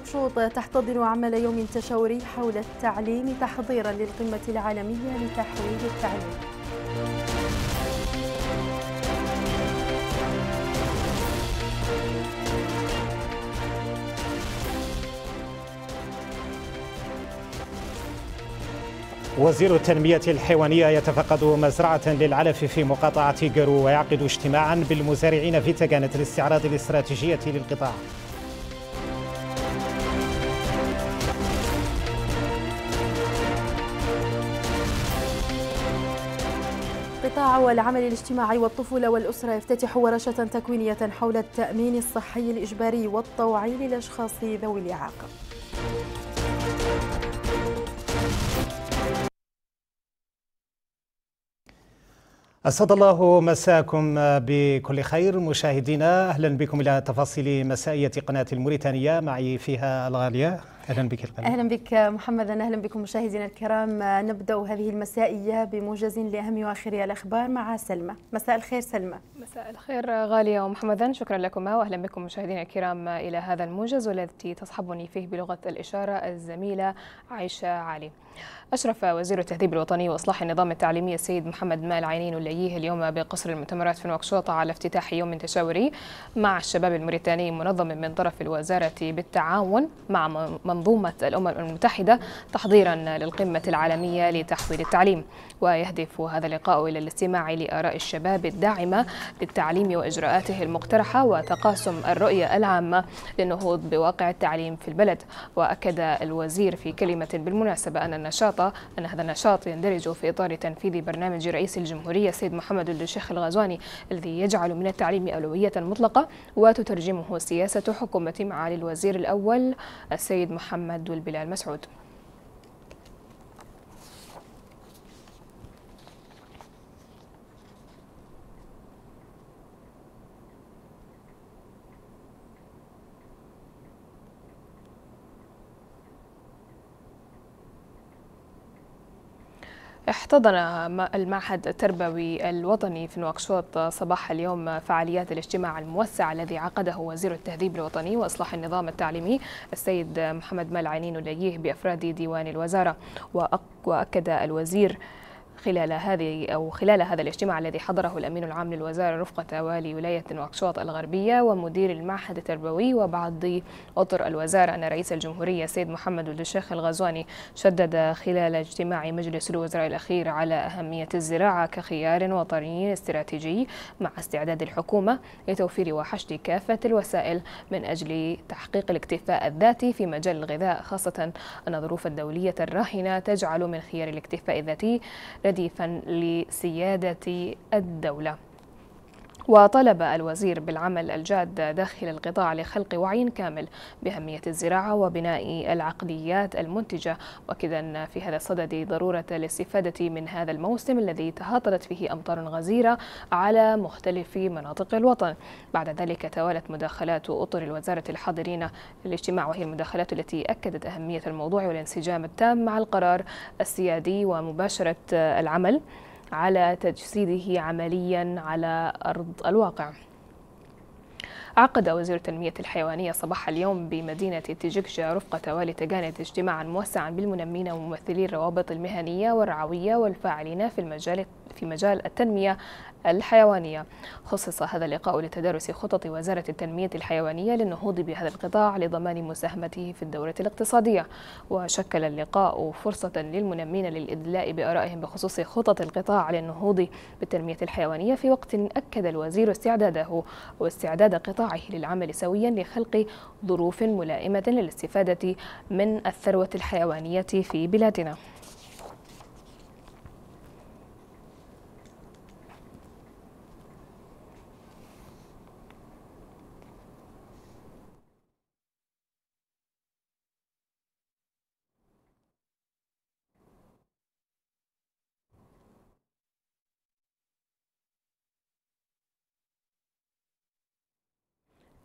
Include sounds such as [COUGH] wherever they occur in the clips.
أقشوط تحتضن عمل يوم تشاوري حول التعليم تحضيرا للقمة العالمية لتحويل التعليم وزير التنمية الحيوانية يتفقد مزرعة للعلف في مقاطعة جرو ويعقد اجتماعا بالمزارعين في تجانة الاستعراض الاستراتيجية للقطاع والعمل الاجتماعي والطفولة والأسرة يفتتح ورشة تكوينية حول التأمين الصحي الإجباري والطوعي للأشخاص ذوي الإعاقة أسعد الله مساكم بكل خير مشاهدينا أهلا بكم إلى تفاصيل مسائية قناة الموريتانية معي فيها الغالية اهلا بك القلب. اهلا بك محمد اهلا بكم مشاهدينا الكرام نبدا هذه المسائيه بموجز لاهم واخر الاخبار مع سلمى مساء الخير سلمى مساء الخير غاليه ومحمدا شكرا لكما واهلا بكم مشاهدينا الكرام الى هذا الموجز والتي تصحبني فيه بلغه الاشاره الزميله عائشه علي أشرف وزير التهذيب الوطني وإصلاح النظام التعليمي السيد محمد مال عينين الليه اليوم بقصر المؤتمرات في نواكشوط على افتتاح يوم تشاوري مع الشباب الموريتاني منظم من طرف الوزارة بالتعاون مع منظومة الأمم المتحدة تحضيرا للقمة العالمية لتحويل التعليم ويهدف هذا اللقاء إلى الاستماع لآراء الشباب الداعمة للتعليم وإجراءاته المقترحة وتقاسم الرؤية العامة للنهوض بواقع التعليم في البلد وأكد الوزير في كلمة بالمناسبة أن النشاط خاصة أن هذا النشاط يندرج في إطار تنفيذ برنامج رئيس الجمهورية السيد محمد الشيخ الغزواني الذي يجعل من التعليم أولوية مطلقة وتترجمه سياسة حكومة معالي الوزير الأول السيد محمد البلال مسعود احتضن المعهد التربوي الوطني في نواكشوط صباح اليوم فعاليات الاجتماع الموسع الذي عقده وزير التهذيب الوطني واصلاح النظام التعليمي السيد محمد مال الليه بافراد ديوان الوزاره واكد الوزير خلال هذه أو خلال هذا الاجتماع الذي حضره الأمين العام للوزارة رفقة والي ولاية نواكشوط الغربية ومدير المعهد التربوي وبعض أطر الوزارة أن رئيس الجمهورية السيد محمد ولد الشيخ الغزواني شدد خلال اجتماع مجلس الوزراء الأخير على أهمية الزراعة كخيار وطني استراتيجي مع استعداد الحكومة لتوفير وحشد كافة الوسائل من أجل تحقيق الاكتفاء الذاتي في مجال الغذاء خاصة أن الظروف الدولية الراهنة تجعل من خيار الاكتفاء الذاتي رديفا لسيادة الدولة وطلب الوزير بالعمل الجاد داخل القطاع لخلق وعي كامل بأهمية الزراعة وبناء العقليات المنتجة وكذا في هذا الصدد ضرورة الاستفادة من هذا الموسم الذي تهاطلت فيه أمطار غزيرة على مختلف مناطق الوطن بعد ذلك توالت مداخلات أطر الوزارة الحاضرين للاجتماع وهي المداخلات التي أكدت أهمية الموضوع والانسجام التام مع القرار السيادي ومباشرة العمل على تجسيده عمليا على أرض الواقع عقد وزير التنمية الحيوانية صباح اليوم بمدينة تجكشة رفقة والي تجاند اجتماعا موسعا بالمنمين وممثلي الروابط المهنية والرعوية والفاعلين في المجال في مجال التنمية الحيوانية خصص هذا اللقاء لتدارس خطط وزارة التنمية الحيوانية للنهوض بهذا القطاع لضمان مساهمته في الدورة الاقتصادية وشكل اللقاء فرصة للمنمين للإدلاء بآرائهم بخصوص خطط القطاع للنهوض بالتنمية الحيوانية في وقت أكد الوزير استعداده واستعداد قطاعه للعمل سويا لخلق ظروف ملائمة للاستفادة من الثروة الحيوانية في بلادنا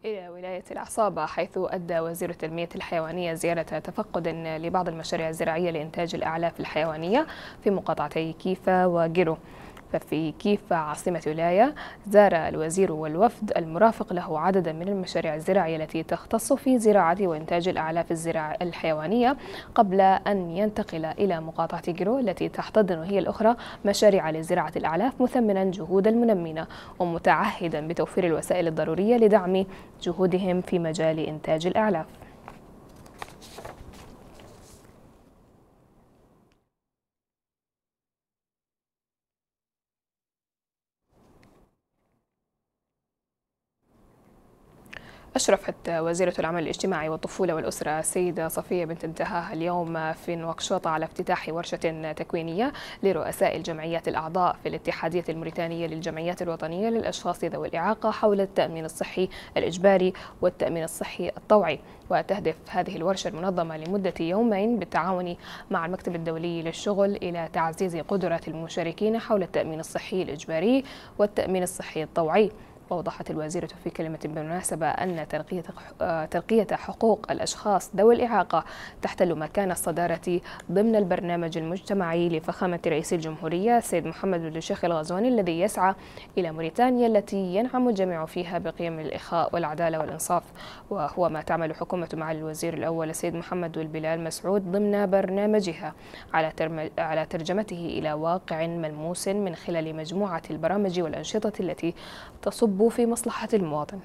إلى ولاية العصابة حيث أدى وزير التنمية الحيوانية زيارة تفقد لبعض المشاريع الزراعية لإنتاج الأعلاف الحيوانية في مقاطعتي كيفا وجيرو ففي كيف عاصمة ولاية زار الوزير والوفد المرافق له عددا من المشاريع الزراعية التي تختص في زراعة وإنتاج الأعلاف الزراع الحيوانية قبل أن ينتقل إلى مقاطعة جرو التي تحتضن هي الأخرى مشاريع لزراعة الأعلاف مثمنا جهود المنمين ومتعهدا بتوفير الوسائل الضرورية لدعم جهودهم في مجال إنتاج الأعلاف أشرفت وزيرة العمل الاجتماعي والطفولة والأسرة السيدة صفية بنت انتهاها اليوم في نواكشوطة على افتتاح ورشة تكوينية لرؤساء الجمعيات الأعضاء في الاتحادية الموريتانية للجمعيات الوطنية للأشخاص ذوي الإعاقة حول التأمين الصحي الإجباري والتأمين الصحي الطوعي وتهدف هذه الورشة المنظمة لمدة يومين بالتعاون مع المكتب الدولي للشغل إلى تعزيز قدرة المشاركين حول التأمين الصحي الإجباري والتأمين الصحي الطوعي ووضحت الوزيرة في كلمة بالمناسبة أن ترقية آه، ترقية حقوق الأشخاص ذوي الإعاقة تحتل مكان الصدارة ضمن البرنامج المجتمعي لفخامة رئيس الجمهورية السيد محمد بن الشيخ الغزواني الذي يسعى إلى موريتانيا التي ينعم الجميع فيها بقيم الإخاء والعدالة والإنصاف وهو ما تعمل حكومة معالي الوزير الأول السيد محمد والبلال مسعود ضمن برنامجها على على ترجمته إلى واقع ملموس من خلال مجموعة البرامج والأنشطة التي تصب يصب في مصلحة المواطن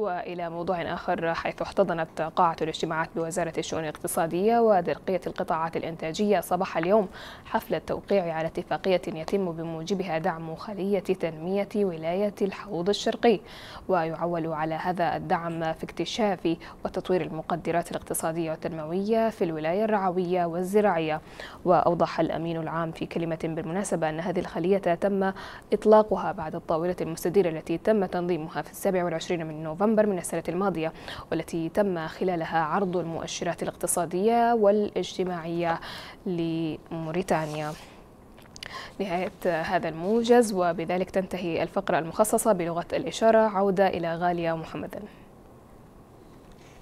وإلى موضوع آخر حيث احتضنت قاعة الاجتماعات بوزارة الشؤون الاقتصادية ودرقية القطاعات الإنتاجية صباح اليوم حفل التوقيع على اتفاقية يتم بموجبها دعم خلية تنمية ولاية الحوض الشرقي ويعول على هذا الدعم في اكتشاف وتطوير المقدرات الاقتصادية والتنموية في الولاية الرعوية والزراعية وأوضح الأمين العام في كلمة بالمناسبة أن هذه الخلية تم إطلاقها بعد الطاولة المستديرة التي تم تنظيمها في 27 من نوفمبر نوفمبر من السنة الماضية والتي تم خلالها عرض المؤشرات الاقتصادية والاجتماعية لموريتانيا نهاية هذا الموجز وبذلك تنتهي الفقرة المخصصة بلغة الإشارة عودة إلى غالية محمدا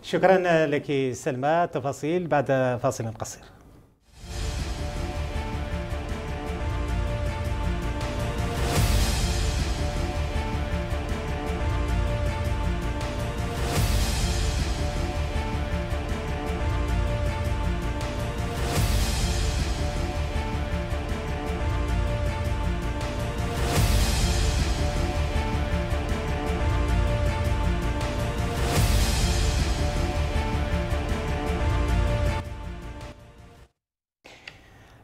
شكرا لك سلمى تفاصيل بعد فاصل قصير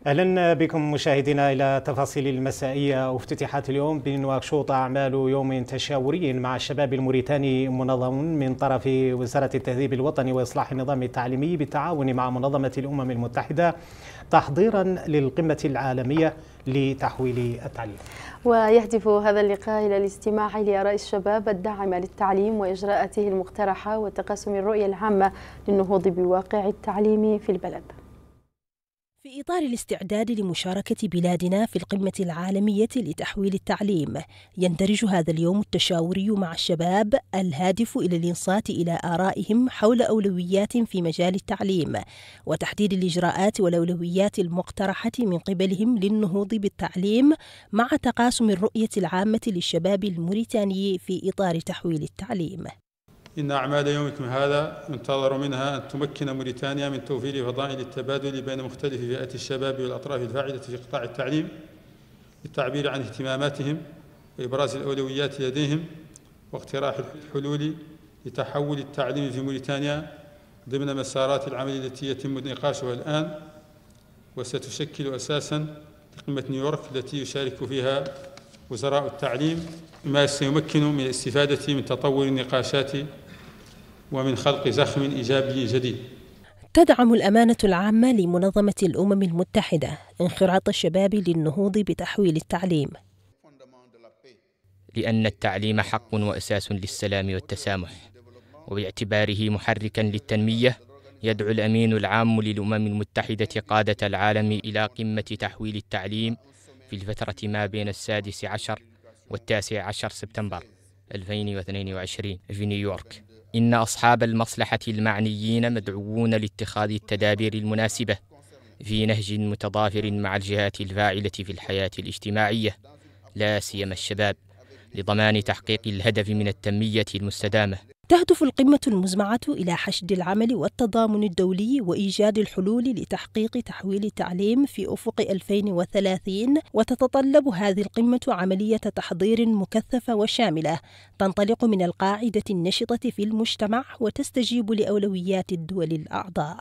اهلا بكم مشاهدينا الى تفاصيل المسائيه وافتتاحات اليوم بنواكشوط اعمال يوم تشاوري مع الشباب الموريتاني منظم من طرف وزاره التهذيب الوطني واصلاح النظام التعليمي بالتعاون مع منظمه الامم المتحده تحضيرا للقمه العالميه لتحويل التعليم. ويهدف هذا اللقاء إلى الاستماع لآراء الشباب الداعمة للتعليم وإجراءاته المقترحة وتقاسم الرؤية العامة للنهوض بواقع التعليم في البلد في إطار الاستعداد لمشاركة بلادنا في القمة العالمية لتحويل التعليم، يندرج هذا اليوم التشاوري مع الشباب الهادف إلى الإنصات إلى آرائهم حول أولويات في مجال التعليم، وتحديد الإجراءات والأولويات المقترحة من قبلهم للنهوض بالتعليم مع تقاسم الرؤية العامة للشباب الموريتاني في إطار تحويل التعليم. إن أعمال يومكم هذا ينتظر منها أن تمكن موريتانيا من توفير فضائل التبادل بين مختلف فئات الشباب والأطراف الفاعلة في قطاع التعليم للتعبير عن اهتماماتهم وإبراز الأولويات لديهم واقتراح الحلول لتحول التعليم في موريتانيا ضمن مسارات العمل التي يتم نقاشها الآن وستشكل أساسا لقمة نيويورك التي يشارك فيها وزراء التعليم ما سيمكن من الاستفادة من تطور النقاشات ومن خلق زخم إيجابي جديد تدعم الأمانة العامة لمنظمة الأمم المتحدة انخراط الشباب للنهوض بتحويل التعليم لأن التعليم حق وأساس للسلام والتسامح وباعتباره محركا للتنمية يدعو الأمين العام للأمم المتحدة قادة العالم إلى قمة تحويل التعليم في الفترة ما بين السادس عشر والتاسع عشر سبتمبر 2022 في نيويورك إن أصحاب المصلحة المعنيين مدعوون لاتخاذ التدابير المناسبة في نهج متضافر مع الجهات الفاعلة في الحياة الاجتماعية لا سيما الشباب لضمان تحقيق الهدف من التنمية المستدامة تهدف القمة المزمعة إلى حشد العمل والتضامن الدولي وإيجاد الحلول لتحقيق تحويل التعليم في أفق 2030 وتتطلب هذه القمة عملية تحضير مكثفة وشاملة تنطلق من القاعدة النشطة في المجتمع وتستجيب لأولويات الدول الأعضاء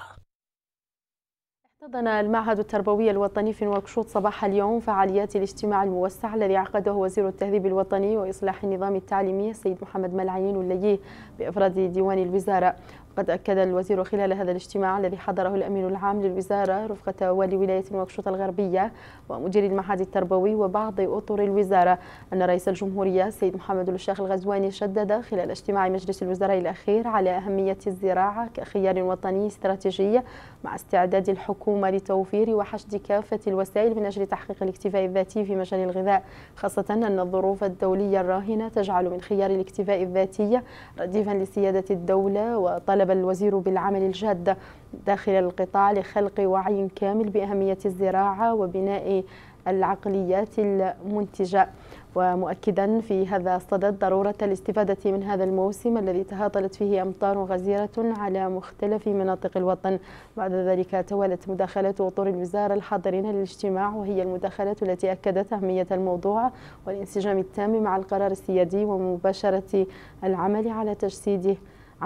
احتضن المعهد التربوي الوطني في نواكشوط صباح اليوم فعاليات الاجتماع الموسع الذي عقده وزير التهذيب الوطني وإصلاح النظام التعليمي السيد محمد ملعين وليه بإفراد ديوان الوزارة قد أكد الوزير خلال هذا الاجتماع الذي حضره الأمين العام للوزارة رفقة والي ولاية نواكشوط الغربية ومدير المعهد التربوي وبعض أطر الوزارة أن رئيس الجمهورية السيد محمد الشيخ الغزواني شدد خلال اجتماع مجلس الوزراء الأخير على أهمية الزراعة كخيار وطني استراتيجي مع استعداد الحكومة لتوفير وحشد كافة الوسائل من أجل تحقيق الاكتفاء الذاتي في مجال الغذاء خاصة أن الظروف الدولية الراهنة تجعل من خيار الاكتفاء الذاتي رديفا لسيادة الدولة وطلب طالب الوزير بالعمل الجاد داخل القطاع لخلق وعي كامل بأهمية الزراعة وبناء العقليات المنتجة ومؤكدا في هذا الصدد ضرورة الاستفادة من هذا الموسم الذي تهاطلت فيه أمطار غزيرة على مختلف مناطق الوطن بعد ذلك توالت مداخلات وطور الوزارة الحاضرين للاجتماع وهي المداخلات التي أكدت أهمية الموضوع والانسجام التام مع القرار السيادي ومباشرة العمل على تجسيده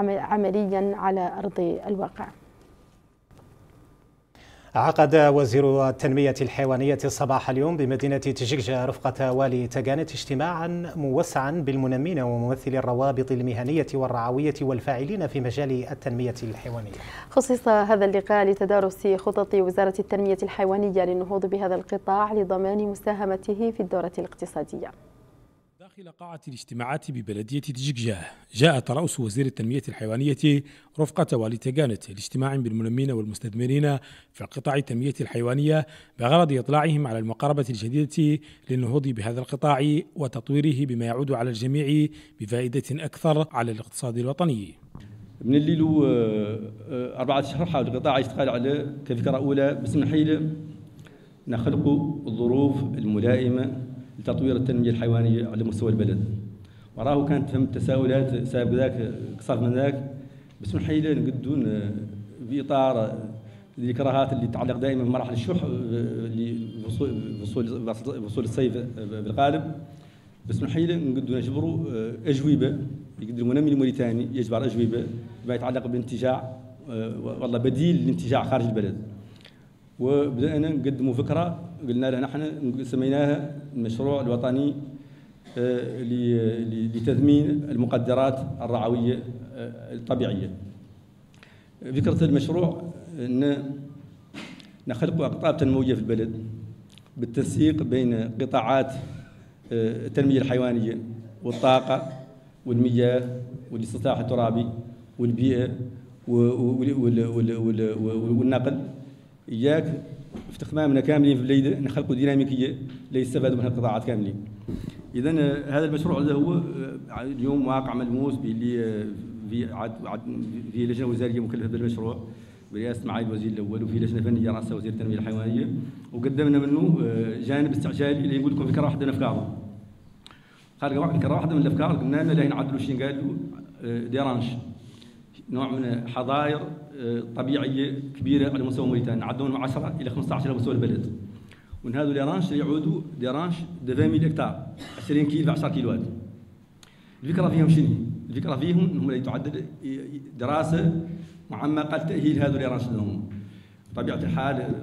عمليا على أرض الواقع عقد وزير التنمية الحيوانية صباح اليوم بمدينة تجيجة رفقة والي تقانت اجتماعا موسعا بالمنمين وممثلي الروابط المهنية والرعوية والفاعلين في مجال التنمية الحيوانية خصص هذا اللقاء لتدارس خطط وزارة التنمية الحيوانية للنهوض بهذا القطاع لضمان مساهمته في الدورة الاقتصادية داخل قاعة الاجتماعات ببلدية تجيكجاه جاءت رأس وزير التنمية الحيوانية رفقة والي تقانت لاجتماع بالمنمين والمستثمرين في قطاع التنمية الحيوانية بغرض إطلاعهم على المقاربة الجديدة للنهوض بهذا القطاع وتطويره بما يعود على الجميع بفائدة أكثر على الاقتصاد الوطني من الليل آه، آه، أربعة أشهر حاول القطاع يشتغل على كفكرة أولى باسم حيلة نخلق الظروف الملائمة لتطوير التنميه الحيوانيه على مستوى البلد وراه كانت ثم تساؤلات سابق ذاك قصر من ذاك بس من حيله نقدو باطار آه، الكراهات آه، اللي تتعلق دائما بمراحل الشح آه، اللي وصول الصيف بالغالب بس من حيله نقدو نجبروا اجوبه يقدر المنمي الموريتاني يجبر اجوبه ما يتعلق بالانتجاع والله بديل للانتجاع خارج البلد وبدانا نقدموا فكره قلنا لها نحن سميناها المشروع الوطني آه، لتثمين المقدرات الرعويه آه، الطبيعيه. فكره المشروع ان نخلق اقطاب تنمويه في البلد بالتنسيق بين قطاعات آه، التنميه الحيوانيه والطاقه والمياه والاستصلاح الترابي والبيئه والنقل اياك في تخمامنا كاملين في الليل نخلقوا ديناميكيه ليستفادوا منها القطاعات كاملين. اذا آه، هذا المشروع هذا هو آه، اليوم واقع ملموس باللي آه، في عد عد في لجنه وزاريه مكلفه بالمشروع برئاسه معالي الوزير الاول وفي لجنه فنيه راسها وزير التنميه الحيوانيه وقدمنا منه جانب استعجالي اللي نقول لكم فكره واحده من افكاره. قال فكره واحده من الافكار قلنا لنا لا نعدلوا شيء قالوا ديرانش نوع من حظاير طبيعيه كبيره على مستوى موريتانيا عدوا من 10 الى 15 على مستوى البلد ومن هذو لي رانش يعودوا دي رانش دي 20 هكتار 20 كيلو 10 كيلوات الفكره فيهم شنو الفكره فيهم انهم يتعدد دراسه معمقه لتاهيل هذو لي رانش لهم بطبيعه الحال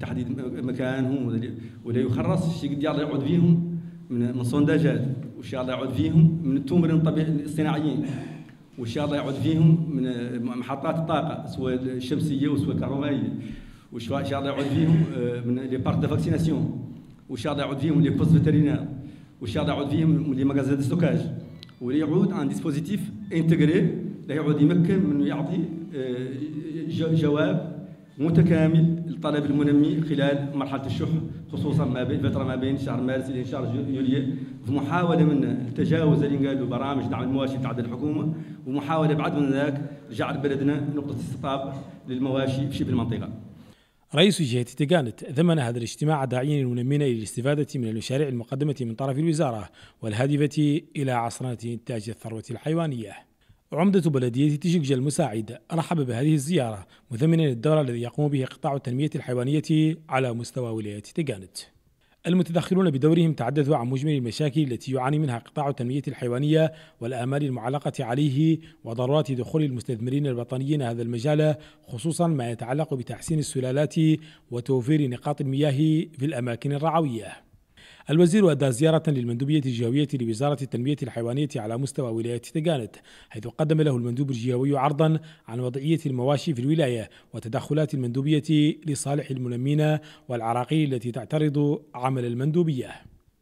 تحديد مكانهم ولا يخرص الشيء قد يعود فيهم من من صنداجات اللي يعود فيهم من التمرين الطبيعي الصناعيين وان شاء الله يعود فيهم من محطات الطاقه سواء الشمسيه وسواء الكهربائيه وان شاء الله يعود فيهم آه، من لي بارك دو فاكسيناسيون وان شاء الله يعود فيهم لي بوست فيترينير وان شاء الله يعود فيهم لي مغازا دو ستوكاج ويعود ان ديسبوزيتيف انتجري يعود يمكن من يعطي آه، جواب متكامل للطلب المنمي خلال مرحله الشح خصوصا ما بين فتره ما بين شهر مارس الى شهر يوليو في محاوله من تجاوز اللي قالوا برامج دعم المواشي تاع الحكومه ومحاوله بعد من ذاك جعل بلدنا نقطه استقطاب للمواشي في شبه المنطقه. رئيس جهة تيغانت ضمن هذا الاجتماع داعين المنمين إلى الاستفادة من المشاريع المقدمة من طرف الوزارة والهادفة إلى عصرنة إنتاج الثروة الحيوانية عمدة بلدية تشيكجة المساعد رحب بهذه الزيارة مثمنا الدور الذي يقوم به قطاع التنمية الحيوانية على مستوى ولاية تيجانت المتدخلون بدورهم تحدثوا عن مجمل المشاكل التي يعاني منها قطاع التنمية الحيوانية والآمال المعلقة عليه وضرورة دخول المستثمرين الوطنيين هذا المجال خصوصا ما يتعلق بتحسين السلالات وتوفير نقاط المياه في الأماكن الرعوية الوزير أدى زيارة للمندوبية الجوية لوزارة التنمية الحيوانية على مستوى ولاية تقانت حيث قدم له المندوب الجوي عرضا عن وضعية المواشي في الولاية وتدخلات المندوبية لصالح المنمين والعراقيل التي تعترض عمل المندوبية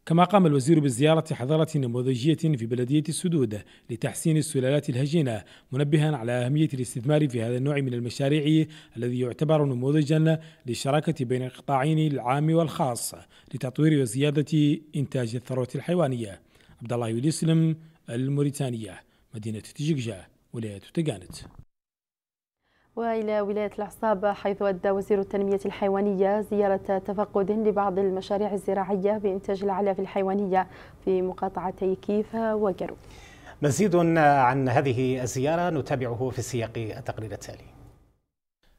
كما قام الوزير بزيارة حضارة نموذجية في بلدية السدود لتحسين السلالات الهجينة منبها على أهمية الاستثمار في هذا النوع من المشاريع الذي يعتبر نموذجا للشراكة بين القطاعين العام والخاص لتطوير وزيادة إنتاج الثروة الحيوانية عبد الله يسلم الموريتانية مدينة تجيكجا ولاية تجانت وإلى ولاية العصاب حيث أدى وزير التنمية الحيوانية زيارة تفقد لبعض المشاريع الزراعية بإنتاج العلاف الحيوانية في مقاطعتي كيفا وجرو مزيد عن هذه الزيارة نتابعه في سياق التقرير التالي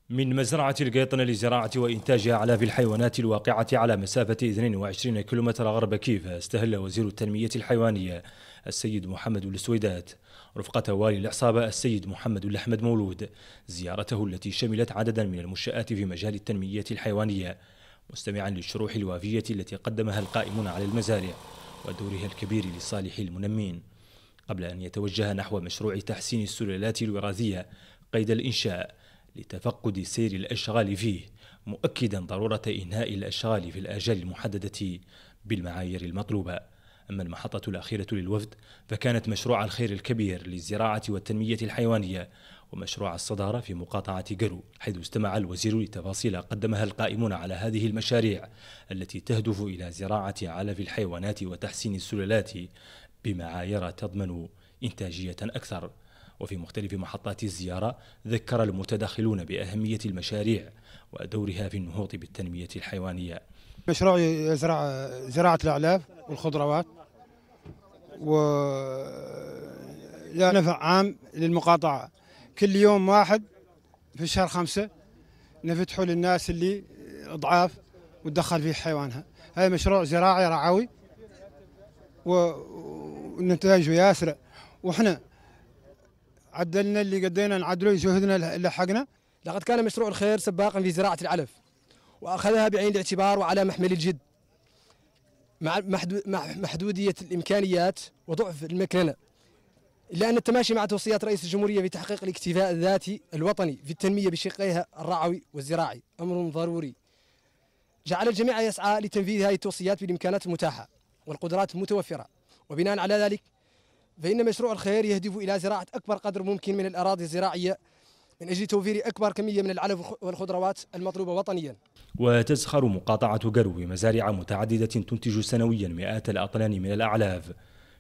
من مزرعة القيطنة لزراعة وإنتاج أعلاف الحيوانات الواقعة على مسافة 22 كيلومتر غرب كيف استهل وزير التنمية الحيوانية السيد محمد السويدات رفقة والي العصابة السيد محمد الأحمد مولود زيارته التي شملت عددا من المنشآت في مجال التنمية الحيوانية مستمعا للشروح الوافية التي قدمها القائمون على المزارع ودورها الكبير لصالح المنمين قبل أن يتوجه نحو مشروع تحسين السلالات الوراثية قيد الإنشاء لتفقد سير الأشغال فيه مؤكدا ضرورة إنهاء الأشغال في الآجال المحددة بالمعايير المطلوبة أما المحطة الأخيرة للوفد فكانت مشروع الخير الكبير للزراعة والتنمية الحيوانية ومشروع الصدارة في مقاطعة قرو حيث استمع الوزير لتفاصيل قدمها القائمون على هذه المشاريع التي تهدف إلى زراعة علف الحيوانات وتحسين السلالات بمعايير تضمن إنتاجية أكثر وفي مختلف محطات الزيارة ذكر المتداخلون بأهمية المشاريع ودورها في النهوض بالتنمية الحيوانية مشروع زراعة الأعلاف والخضروات ولا نفع عام للمقاطعة كل يوم واحد في شهر خمسة نفتحوا للناس اللي ضعاف وتدخل فيه حيوانها هذا مشروع زراعي رعوي ونتائجه ياسرة وإحنا عدلنا اللي قدينا نعدله جهدنا اللي حقنا لقد كان مشروع الخير سباقا في زراعة العلف وأخذها بعين الاعتبار وعلى محمل الجد مع محدودية الإمكانيات وضعف المكنه إلا أن التماشي مع توصيات رئيس الجمهورية في تحقيق الاكتفاء الذاتي الوطني في التنمية بشقيها الرعوي والزراعي أمر ضروري جعل الجميع يسعى لتنفيذ هذه التوصيات بالإمكانات المتاحة والقدرات المتوفرة وبناء على ذلك فإن مشروع الخير يهدف إلى زراعة أكبر قدر ممكن من الأراضي الزراعية من أجل توفير أكبر كمية من العلف والخضروات المطلوبة وطنيا وتزخر مقاطعة قرو مزارع متعددة تنتج سنويا مئات الأطنان من الأعلاف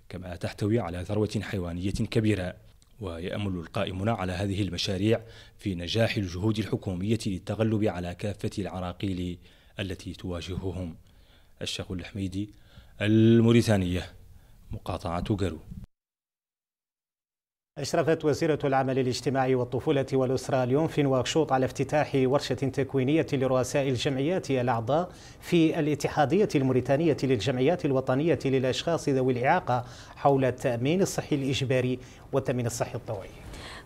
كما تحتوي على ثروة حيوانية كبيرة ويأمل القائمون على هذه المشاريع في نجاح الجهود الحكومية للتغلب على كافة العراقيل التي تواجههم الشيخ الحميدي الموريتانية مقاطعة قرو أشرفت وزيرة العمل الاجتماعي والطفولة والأسرة اليوم في نواكشوط على افتتاح ورشة تكوينية لرؤساء الجمعيات الأعضاء في الاتحادية الموريتانية للجمعيات الوطنية للأشخاص ذوي الإعاقة حول التأمين الصحي الإجباري والتأمين الصحي الطوعي.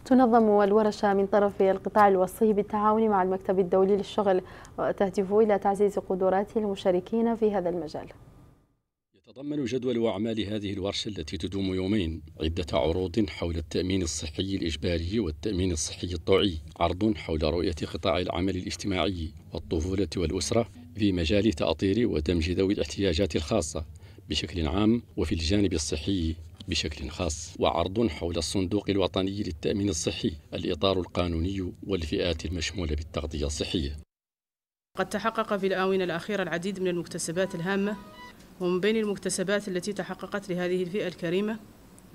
تنظم الورشة من طرف القطاع الوصي بالتعاون مع المكتب الدولي للشغل وتهدف إلى تعزيز قدرات المشاركين في هذا المجال. تتضمن جدول أعمال هذه الورشة التي تدوم يومين عدة عروض حول التأمين الصحي الإجباري والتأمين الصحي الطوعي عرض حول رؤية قطاع العمل الاجتماعي والطفولة والأسرة في مجال تأطير ودمج ذوي الاحتياجات الخاصة بشكل عام وفي الجانب الصحي بشكل خاص وعرض حول الصندوق الوطني للتأمين الصحي الإطار القانوني والفئات المشمولة بالتغذية الصحية قد تحقق في الآونة الأخيرة العديد من المكتسبات الهامة ومن بين المكتسبات التي تحققت لهذه الفئة الكريمة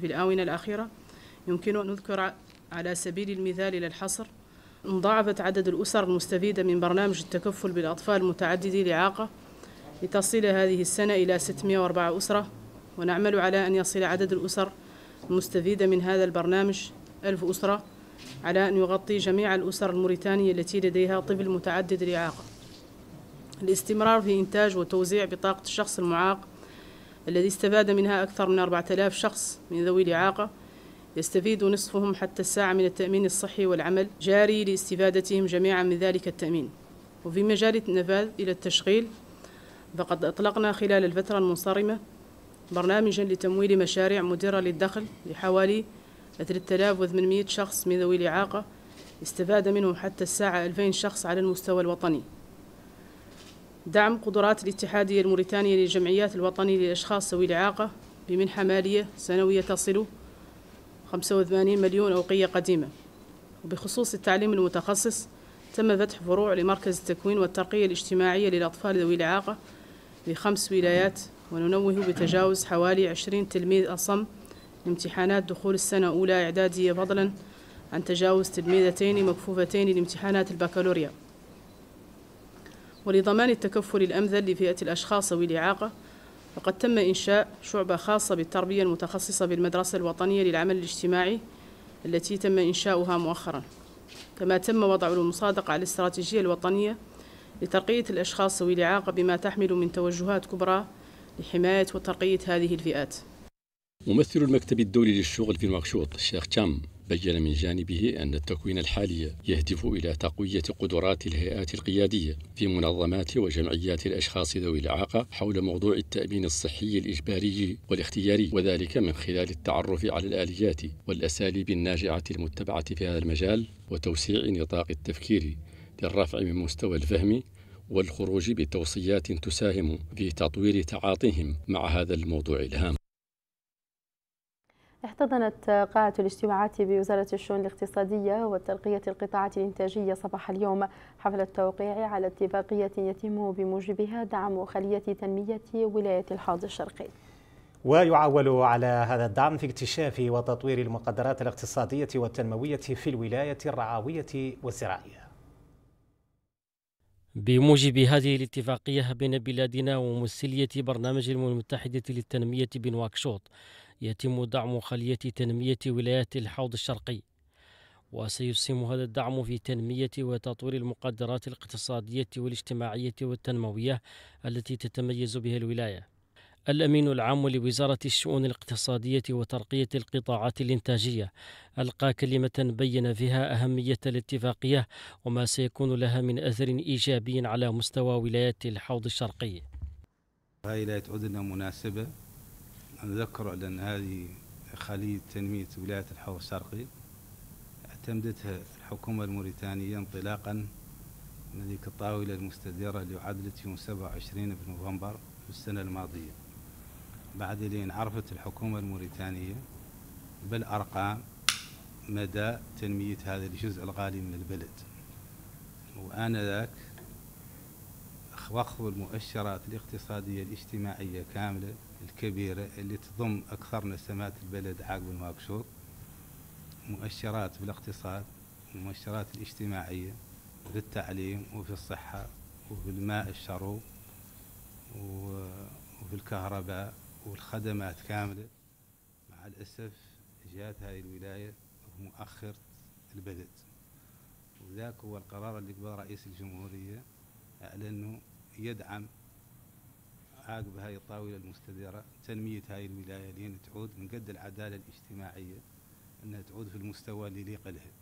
في الآونة الأخيرة يمكن أن نذكر على سبيل المثال إلى الحصر مضاعفة عدد الأسر المستفيدة من برنامج التكفل بالأطفال متعددي الإعاقة لتصل هذه السنة إلى 604 أسرة ونعمل على أن يصل عدد الأسر المستفيدة من هذا البرنامج 1000 أسرة على أن يغطي جميع الأسر الموريتانية التي لديها طفل متعدد الإعاقة الاستمرار في إنتاج وتوزيع بطاقة الشخص المعاق الذي استفاد منها أكثر من 4000 شخص من ذوي الإعاقة يستفيد نصفهم حتى الساعة من التأمين الصحي والعمل جاري لاستفادتهم جميعا من ذلك التأمين وفي مجال النفاذ إلى التشغيل فقد أطلقنا خلال الفترة المنصرمة برنامجا لتمويل مشاريع مدرة للدخل لحوالي 3800 شخص من ذوي الإعاقة استفاد منهم حتى الساعة 2000 شخص على المستوى الوطني دعم قدرات الاتحادية الموريتانية للجمعيات الوطنية للأشخاص ذوي الإعاقة بمنحة مالية سنوية تصل 85 مليون أوقية قديمة وبخصوص التعليم المتخصص تم فتح فروع لمركز التكوين والترقية الاجتماعية للأطفال ذوي الإعاقة لخمس ولايات وننوه بتجاوز حوالي 20 تلميذ أصم لامتحانات دخول السنة الأولى إعدادية فضلا عن تجاوز تلميذتين مكفوفتين لامتحانات البكالوريا ولضمان التكفل الأمثل لفئة الأشخاص ذوي الإعاقة فقد تم إنشاء شعبة خاصة بالتربية المتخصصة بالمدرسة الوطنية للعمل الاجتماعي التي تم إنشاؤها مؤخرا كما تم وضع المصادقة على الاستراتيجية الوطنية لترقية الأشخاص ذوي الإعاقة بما تحمل من توجهات كبرى لحماية وترقية هذه الفئات ممثل المكتب الدولي للشغل في نواكشوط الشيخ تشام بين من جانبه أن التكوين الحالي يهدف إلى تقوية قدرات الهيئات القيادية في منظمات وجمعيات الأشخاص ذوي الإعاقة حول موضوع التأمين الصحي الإجباري والاختياري وذلك من خلال التعرف على الآليات والأساليب الناجعة المتبعة في هذا المجال وتوسيع نطاق التفكير للرفع من مستوى الفهم والخروج بتوصيات تساهم في تطوير تعاطيهم مع هذا الموضوع الهام احتضنت قاعة الاجتماعات بوزارة الشؤون الاقتصادية والترقية القطاعات الإنتاجية صباح اليوم حفل التوقيع على اتفاقية يتم بموجبها دعم خلية تنمية ولاية الحوض الشرقي ويعول على هذا الدعم في اكتشاف وتطوير المقدرات الاقتصادية والتنموية في الولاية الرعاوية والزراعية بموجب هذه الاتفاقية بين بلادنا ومسلية برنامج الأمم المتحدة للتنمية بنواكشوط يتم دعم خلية تنمية ولايات الحوض الشرقي وسيسهم هذا الدعم في تنمية وتطوير المقدرات الاقتصادية والاجتماعية والتنموية التي تتميز بها الولاية الأمين العام لوزارة الشؤون الاقتصادية وترقية القطاعات الإنتاجية ألقى كلمة بين فيها أهمية الاتفاقية وما سيكون لها من أثر إيجابي على مستوى ولاية الحوض الشرقي هاي لا تعود مناسبة نذكر لأن هذه خلية تنمية ولاية الحوض الشرقي اعتمدتها الحكومة الموريتانية انطلاقا من ذيك الطاولة المستديرة اللي عدلت يوم 27 نوفمبر في السنة الماضية بعد اللي عرفت الحكومة الموريتانية بالأرقام مدى تنمية هذا الجزء الغالي من البلد وآنذاك وقف المؤشرات الاقتصادية الاجتماعية كاملة الكبيرة اللي تضم أكثر نسمات البلد عقب نواكشوط مؤشرات بالاقتصاد مؤشرات الاجتماعية في التعليم وفي الصحة وفي الماء الشرب وفي الكهرباء والخدمات كاملة مع الأسف جاءت هذه الولاية مؤخرة البلد وذاك هو القرار اللي قبل رئيس الجمهورية أعلنه أنه يدعم عاقب هاي الطاولة المستديرة تنمية هاي الولاية لأن تعود من قد العدالة الاجتماعية أنها تعود في المستوى اللي يليق لها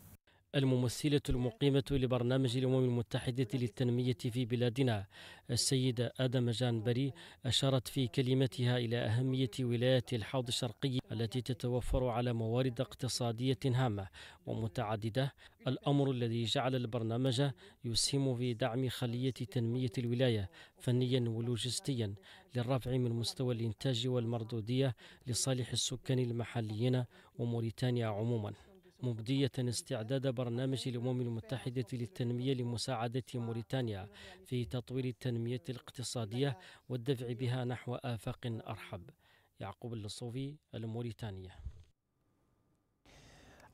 الممثلة المقيمة لبرنامج الأمم المتحدة للتنمية في بلادنا السيدة آدم جان بري أشارت في كلمتها إلى أهمية ولاية الحوض الشرقي التي تتوفر على موارد اقتصادية هامة ومتعددة الأمر الذي جعل البرنامج يسهم في دعم خلية تنمية الولاية فنيا ولوجستيا للرفع من مستوى الإنتاج والمردودية لصالح السكان المحليين وموريتانيا عموما مبدية استعداد برنامج الأمم المتحدة للتنمية لمساعدة موريتانيا في تطوير التنمية الاقتصادية والدفع بها نحو آفاق أرحب يعقوب اللصوفي الموريتانية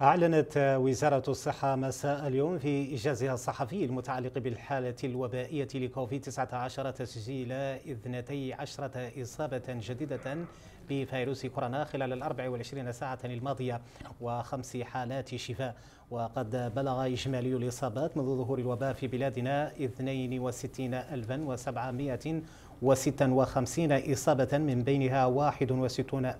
أعلنت وزارة الصحة مساء اليوم في إجازها الصحفي المتعلق بالحالة الوبائية لكوفيد 19 تسجيل 12 إصابة جديدة بفيروس كورونا خلال ال 24 ساعة الماضية وخمس حالات شفاء وقد بلغ إجمالي الإصابات منذ ظهور الوباء في بلادنا 62756 إصابة من بينها 61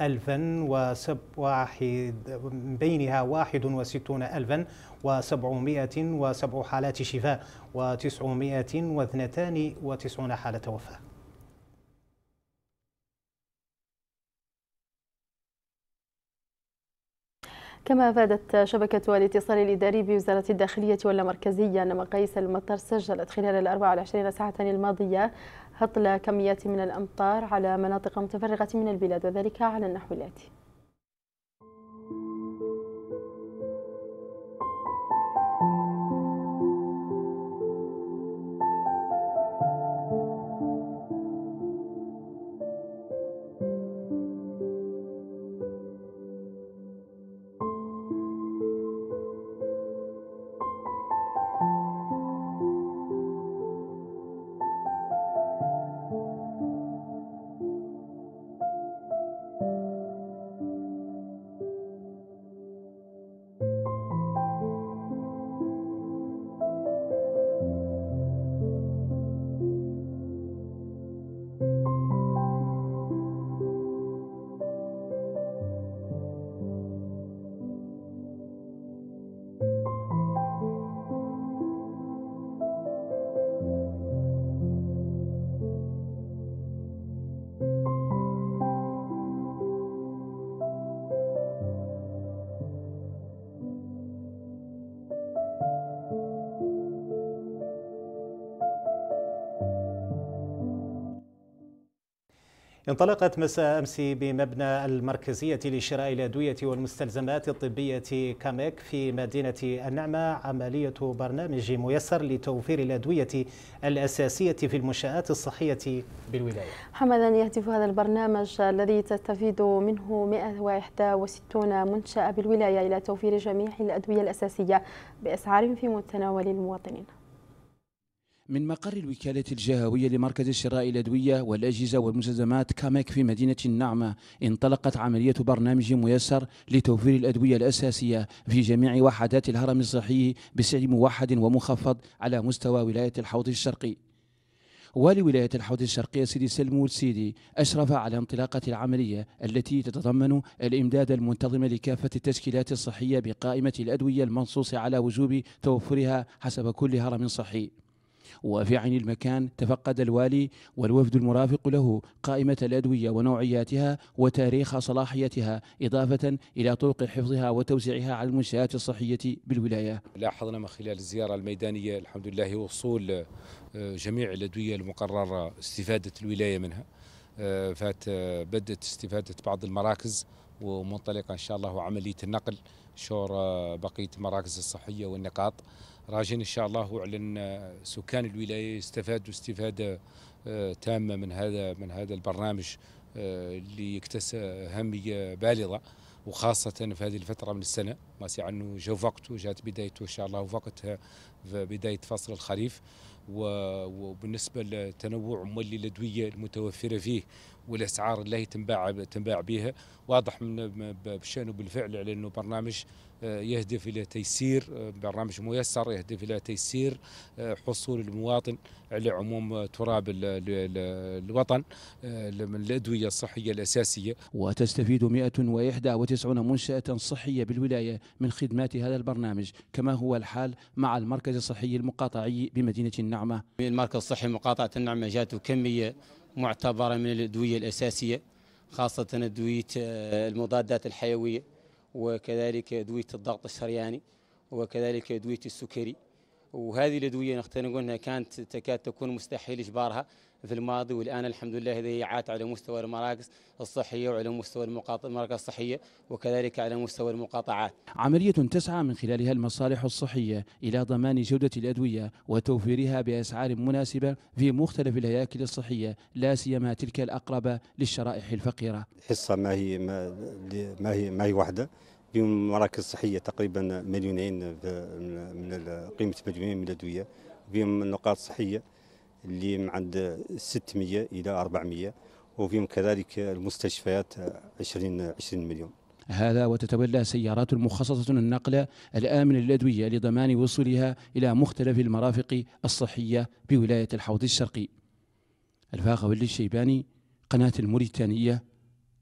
ألفا وسب واحد من بينها واحد وستون ألفا وسبعمائة وسبع حالات شفاء وتسعمائة واثنتان وتسعون حالة وفاة كما أفادت شبكة الاتصال الإداري بوزارة الداخلية واللامركزية أن مقاييس المطر سجلت خلال ال 24 ساعة الماضية هطل كميات من الأمطار على مناطق متفرقة من البلاد وذلك على النحو الآتي انطلقت مساء أمس بمبنى المركزية لشراء الأدوية والمستلزمات الطبية كاميك في مدينة النعمة عملية برنامج ميسر لتوفير الأدوية الأساسية في المنشآت الصحية بالولاية حمدا يهدف هذا البرنامج الذي تستفيد منه 161 منشأة بالولاية إلى توفير جميع الأدوية الأساسية بأسعار في متناول المواطنين من مقر الوكالة الجهوية لمركز شراء الأدوية والأجهزة والمستلزمات كاميك في مدينة النعمة انطلقت عملية برنامج ميسر لتوفير الأدوية الأساسية في جميع وحدات الهرم الصحي بسعر موحد ومخفض على مستوى ولاية الحوض الشرقي ولولاية الحوض الشرقية سيدي سلمو سيدي أشرف على انطلاقة العملية التي تتضمن الإمداد المنتظم لكافة التشكيلات الصحية بقائمة الأدوية المنصوص على وجوب توفرها حسب كل هرم صحي وفي عين المكان تفقد الوالي والوفد المرافق له قائمة الأدوية ونوعياتها وتاريخ صلاحيتها إضافة إلى طرق حفظها وتوزيعها على المنشآت الصحية بالولاية لاحظنا من خلال الزيارة الميدانية الحمد لله وصول آه، جميع الأدوية المقررة استفادة الولاية منها آه، فات آه، بدت استفادة بعض المراكز ومنطلقة إن شاء الله عملية النقل شور بقية المراكز الصحية والنقاط راجين إن شاء الله ان آه، سكان الولاية يستفادوا استفادة آه، تامة من هذا من هذا البرنامج آه، اللي يكتسى أهمية بالغة وخاصة في هذه الفترة من السنة ما سي عنه جو وقته جات بدايته إن شاء الله وقتها في بداية فصل الخريف وبالنسبة لتنوع مولي الأدوية المتوفرة فيه والأسعار اللي تنباع تنباع بها واضح من بشأنه بالفعل على أنه برنامج آه، يهدف إلى تيسير آه، برنامج ميسر يهدف إلى تيسير آه، حصول المواطن على عموم تراب الوطن من الأدوية الصحية الأساسية وتستفيد 191 منشأة صحية بالولاية من خدمات هذا البرنامج كما هو الحال مع المركز الصحي المقاطعي بمدينة النعمة المركز الصحي مقاطعة النعمة جاته كمية معتبرة من الأدوية الأساسية خاصة أدوية المضادات الحيوية وكذلك أدوية الضغط الشرياني وكذلك أدوية السكري وهذه الأدوية نقدر نقول أنها كانت تكاد تكون مستحيل إجبارها في الماضي والان الحمد لله هذه عات على مستوى المراكز الصحيه وعلى مستوى المراكز الصحيه وكذلك على مستوى المقاطعات. عمليه تسعى من خلالها المصالح الصحيه الى ضمان جوده الادويه وتوفيرها باسعار مناسبه في مختلف الهياكل الصحيه لا سيما تلك الاقرب للشرائح الفقيره. حصه ما هي ما هي ما هي واحده في مراكز صحيه تقريبا مليونين من قيمه مليونين من الادويه في نقاط صحيه اللي من عند 600 الى 400 وفيهم كذلك المستشفيات 20 20 مليون هذا وتتولى سيارات مخصصة النقل الآمن الأدوية لضمان وصولها إلى مختلف المرافق الصحية بولاية الحوض الشرقي الفاغ الشيباني قناة الموريتانية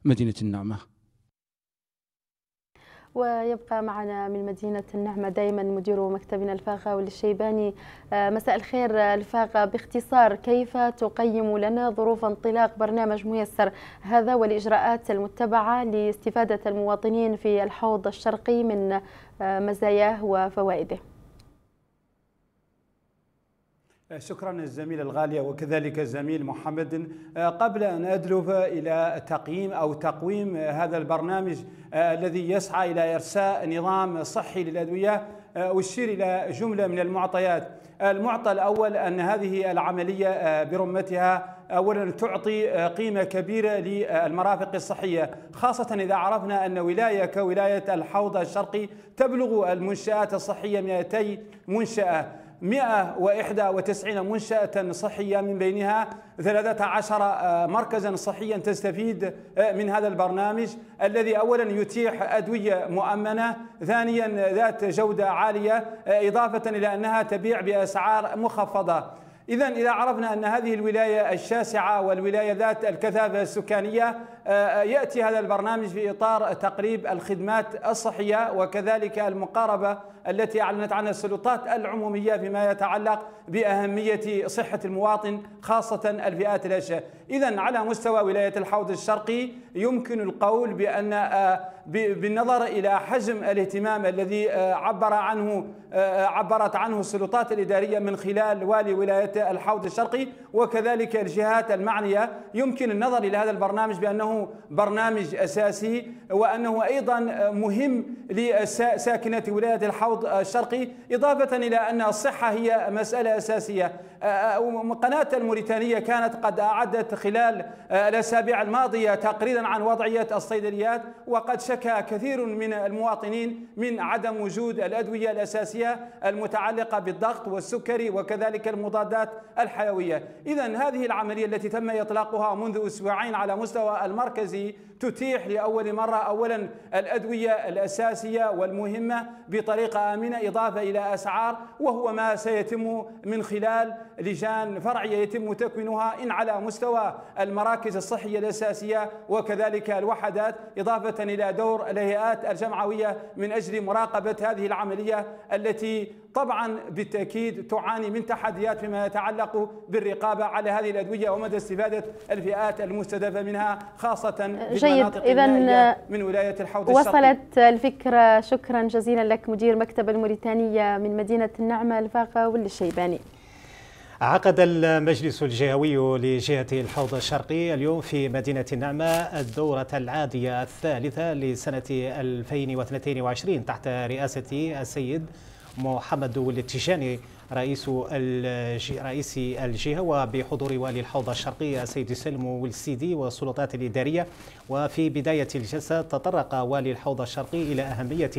مدينة النعمة ويبقى معنا من مدينة النعمة دائما مدير مكتبنا الفاغة والشيباني آه، مساء الخير آه، الفاغة باختصار كيف تقيم لنا ظروف انطلاق برنامج ميسر هذا والإجراءات المتبعة لاستفادة المواطنين في الحوض الشرقي من آه، مزاياه وفوائده شكرا الزميلة الغالية وكذلك الزميل محمد آه، قبل أن أدلف إلى تقييم أو تقويم آه، هذا البرنامج آه، الذي يسعى إلى إرساء نظام صحي للأدوية أشير إلى جملة من المعطيات المعطى الأول أن هذه العملية برمتها اولا تعطي قيمه كبيره للمرافق الصحيه خاصه اذا عرفنا ان ولايه كولايه الحوض الشرقي تبلغ المنشات الصحيه 200 منشاه 191 منشأة صحية من بينها 13 آه، مركزا صحيا تستفيد آه، من هذا البرنامج الذي أولا يتيح أدوية مؤمنة ثانيا ذات جودة عالية آه، إضافة إلى أنها تبيع بأسعار مخفضة إذا إذا عرفنا أن هذه الولاية الشاسعة والولاية ذات الكثافة السكانية آه، آه، يأتي هذا البرنامج في إطار تقريب الخدمات الصحية وكذلك المقاربة التي أعلنت عنها السلطات العمومية فيما يتعلق بأهمية صحة المواطن خاصة الفئات الاشياء إذا على مستوى ولاية الحوض الشرقي يمكن القول بأن آه، بالنظر الى حجم الاهتمام الذي عبر عنه عبرت عنه السلطات الاداريه من خلال والي ولايه الحوض الشرقي وكذلك الجهات المعنيه يمكن النظر الى هذا البرنامج بانه برنامج أساسي وأنه أيضا مهم لساكنة ولاية الحوض الشرقي إضافة إلى أن الصحة هي مسألة أساسية قناة الموريتانية كانت قد أعدت خلال الأسابيع الماضية تقريرا عن وضعية الصيدليات وقد شكى كثير من المواطنين من عدم وجود الأدوية الأساسية المتعلقة بالضغط والسكري وكذلك المضادات الحيوية إذا هذه العملية التي تم إطلاقها منذ أسبوعين على مستوى المركز markezie تتيح لأول مرة أولا الأدوية الأساسية والمهمة بطريقة آمنة إضافة إلى أسعار وهو ما سيتم من خلال لجان فرعية يتم تكوينها إن على مستوى المراكز الصحية الأساسية وكذلك الوحدات إضافة إلى دور الهيئات الجمعوية من أجل مراقبة هذه العملية التي طبعا بالتأكيد تعاني من تحديات فيما يتعلق بالرقابة على هذه الأدوية ومدى استفادة الفئات المستهدفة منها خاصة جيد طيب، إذا من ولاية الحوض وصلت الفكرة شكرا جزيلا لك مدير مكتب الموريتانية من مدينة النعمة الفاقة والشيباني عقد المجلس الجهوي لجهة الحوض الشرقي اليوم في مدينة النعمة الدورة العادية الثالثة لسنة 2022 تحت رئاسة السيد محمد والتجاني رئيس رئيس الجهه وبحضور والي الحوضه الشرقيه السيد سلم والسيدي والسلطات الاداريه وفي بدايه الجلسه تطرق والي الحوضه الشرقي الى اهميه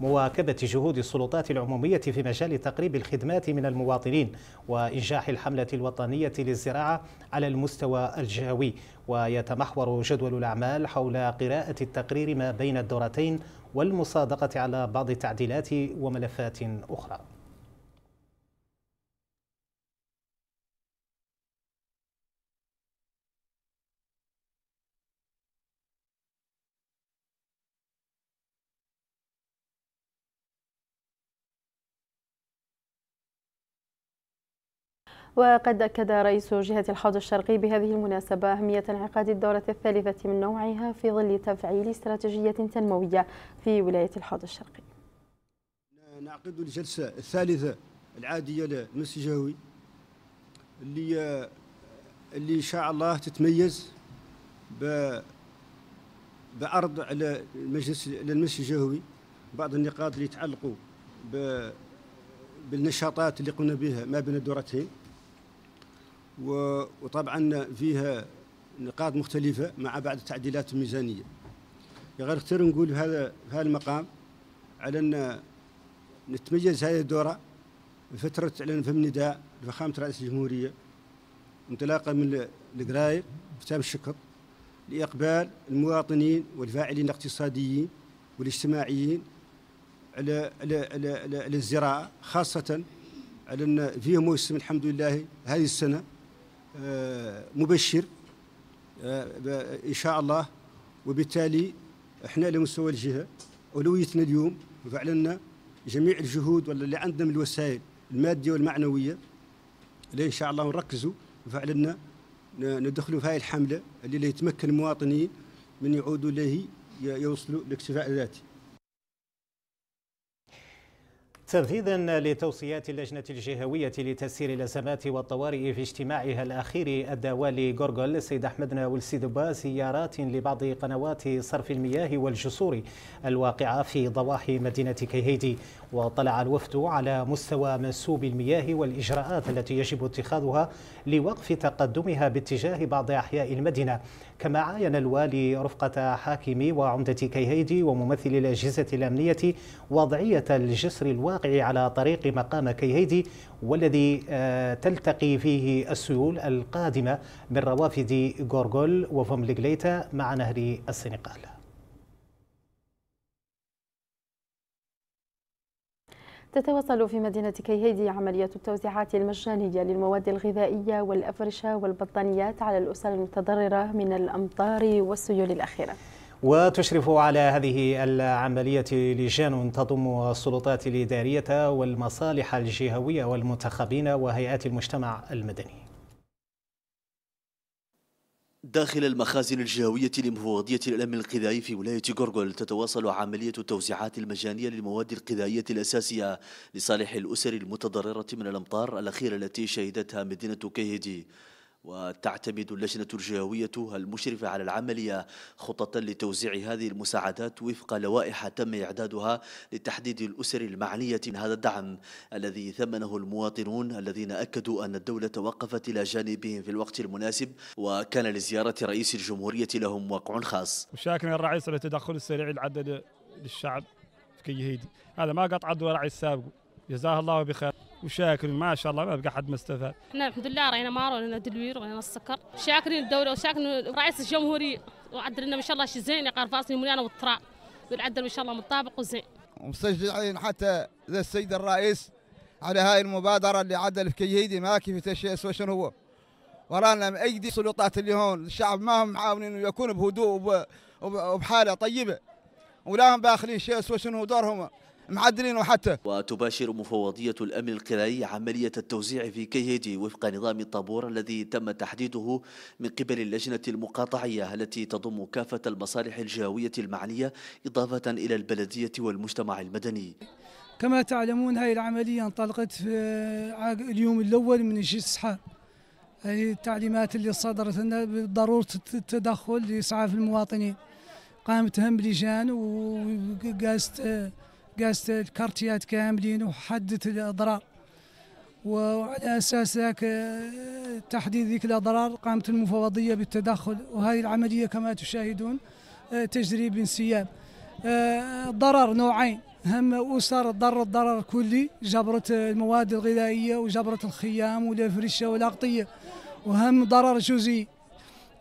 مواكبه جهود السلطات العموميه في مجال تقريب الخدمات من المواطنين وانجاح الحمله الوطنيه للزراعه على المستوى الجهوي ويتمحور جدول الأعمال حول قراءة التقرير ما بين الدورتين والمصادقة على بعض التعديلات وملفات أخرى وقد أكد رئيس جهة الحوض الشرقي بهذه المناسبة أهمية انعقاد الدورة الثالثة من نوعها في ظل تفعيل استراتيجية تنموية في ولاية الحوض الشرقي نعقد الجلسة الثالثة العادية للمسجهوي اللي اللي إن شاء الله تتميز ب بعرض على المجلس للمجلس الجهوي بعض النقاط اللي يتعلقوا بالنشاطات اللي قمنا بها ما بين الدورتين وطبعا فيها نقاط مختلفة مع بعض التعديلات الميزانية غير اختار نقول في هذا في هذا المقام على أن نتميز هذه الدورة بفترة إعلان فم نداء لفخامة رئيس الجمهورية انطلاقا من القرايب كتاب الشكر لإقبال المواطنين والفاعلين الاقتصاديين والاجتماعيين على على على, على الزراعة خاصة على أن فيه موسم الحمد لله هذه السنة آه، مبشر آه، آه، ان شاء الله وبالتالي احنا على مستوى الجهه اولويتنا اليوم وفعلنا جميع الجهود ولا اللي عندنا من الوسائل الماديه والمعنويه اللي ان شاء الله نركزوا وفعلنا ندخلوا في هذه الحمله اللي يتمكن المواطنين من يعودوا له يوصلوا لاكتفاء ذاتي تنفيذا لتوصيات اللجنة الجهوية لتسيير الأزمات والطوارئ في اجتماعها الأخير أدى والي غورغول السيد أحمد ناول سيدوبا زيارات لبعض قنوات صرف المياه والجسور الواقعة في ضواحي مدينة كيهيدي وطلع الوفد على مستوى منسوب المياه والإجراءات التي يجب اتخاذها لوقف تقدمها باتجاه بعض أحياء المدينة كما عاين الوالي رفقة حاكمي وعمدة كيهيدي وممثل الأجهزة الأمنية وضعية الجسر الواقع على طريق مقام كيهيدي والذي آه، تلتقي فيه السيول القادمة من روافد غورغول وفوملغليتا مع نهر السنغال تتواصل في مدينة كيهيدي عملية التوزيعات المجانية للمواد الغذائية والأفرشة والبطانيات على الأسر المتضررة من الأمطار والسيول الأخيرة وتشرف على هذه العملية لجان تضم السلطات الإدارية والمصالح الجهوية والمنتخبين وهيئات المجتمع المدني داخل المخازن الجهوية لمفوضية الأمن الغذائي في ولاية غورغول تتواصل عملية التوزيعات المجانية للمواد الغذائية الأساسية لصالح الأسر المتضررة من الأمطار الأخيرة التي شهدتها مدينة كيهدي وتعتمد اللجنة الجهوية المشرفة على العملية خططا لتوزيع هذه المساعدات وفق لوائح تم إعدادها لتحديد الأسر المعنية من هذا الدعم الذي ثمنه المواطنون الذين أكدوا أن الدولة وقفت إلى جانبهم في الوقت المناسب وكان لزيارة رئيس الجمهورية لهم وقع خاص مشاكل الرئيس على التدخل السريع العدد للشعب في كي هذا ما قطع الدور السابق جزاه الله بخير وشاكرين ما شاء الله ما بقى حد ما استفاد احنا الحمد لله راينا مار وراينا دلوير وراينا السكر شاكرين الدوله وشاكرين رئيس الجمهوريه وعدلنا ما شاء الله شيء زين يقار قرفاصي مليانه والتراء والعدل ما شاء الله متطابق وزين ومسجلين حتى السيد الرئيس على هاي المبادره اللي عدل في كيهيدي ما كيف تشيس شنو هو ورانا مأيدي السلطات اللي هون الشعب ما هم معاونين ويكون بهدوء وبحاله طيبه ولا هم باخلين شيس شنو دورهم معدلينه حتى وتباشر مفوضية الأمن القرائي عملية التوزيع في كيهدي وفق نظام الطابور الذي تم تحديده من قبل اللجنة المقاطعية التي تضم كافة المصالح الجهوية المعنية إضافة إلى البلدية والمجتمع المدني كما تعلمون هذه العملية انطلقت في اليوم الأول من الجسحة هذه التعليمات اللي صدرت لنا بضرورة التدخل لإسعاف المواطنين قامت هم بلجان وقاست قاست الكارتيات كاملين وحدت الاضرار وعلى اساس ذاك آه، تحديد ذيك الاضرار قامت المفوضيه بالتدخل وهذه العمليه كما تشاهدون آه، تجري بانسياب آه، ضرر نوعين هم اسر ضر الضرر كلي جبره المواد الغذائيه وجبره الخيام والفرشه والاغطيه وهم ضرر جزئي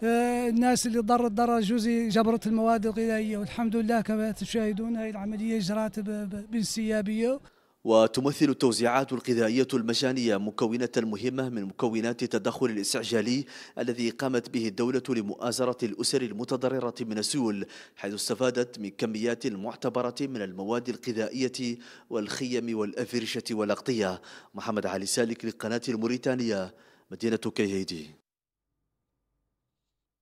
آه، الناس اللي ضرت ضرر جزئي جبرت المواد الغذائية والحمد لله كما تشاهدون هذه العملية جرات بانسيابية وتمثل التوزيعات الغذائية المجانية مكونة مهمة من مكونات التدخل الاستعجالي الذي قامت به الدولة لمؤازرة الأسر المتضررة من السيول حيث استفادت من كميات معتبرة من المواد الغذائية والخيم والأفرشة والأغطية محمد علي سالك للقناة الموريتانية مدينة كيهيدي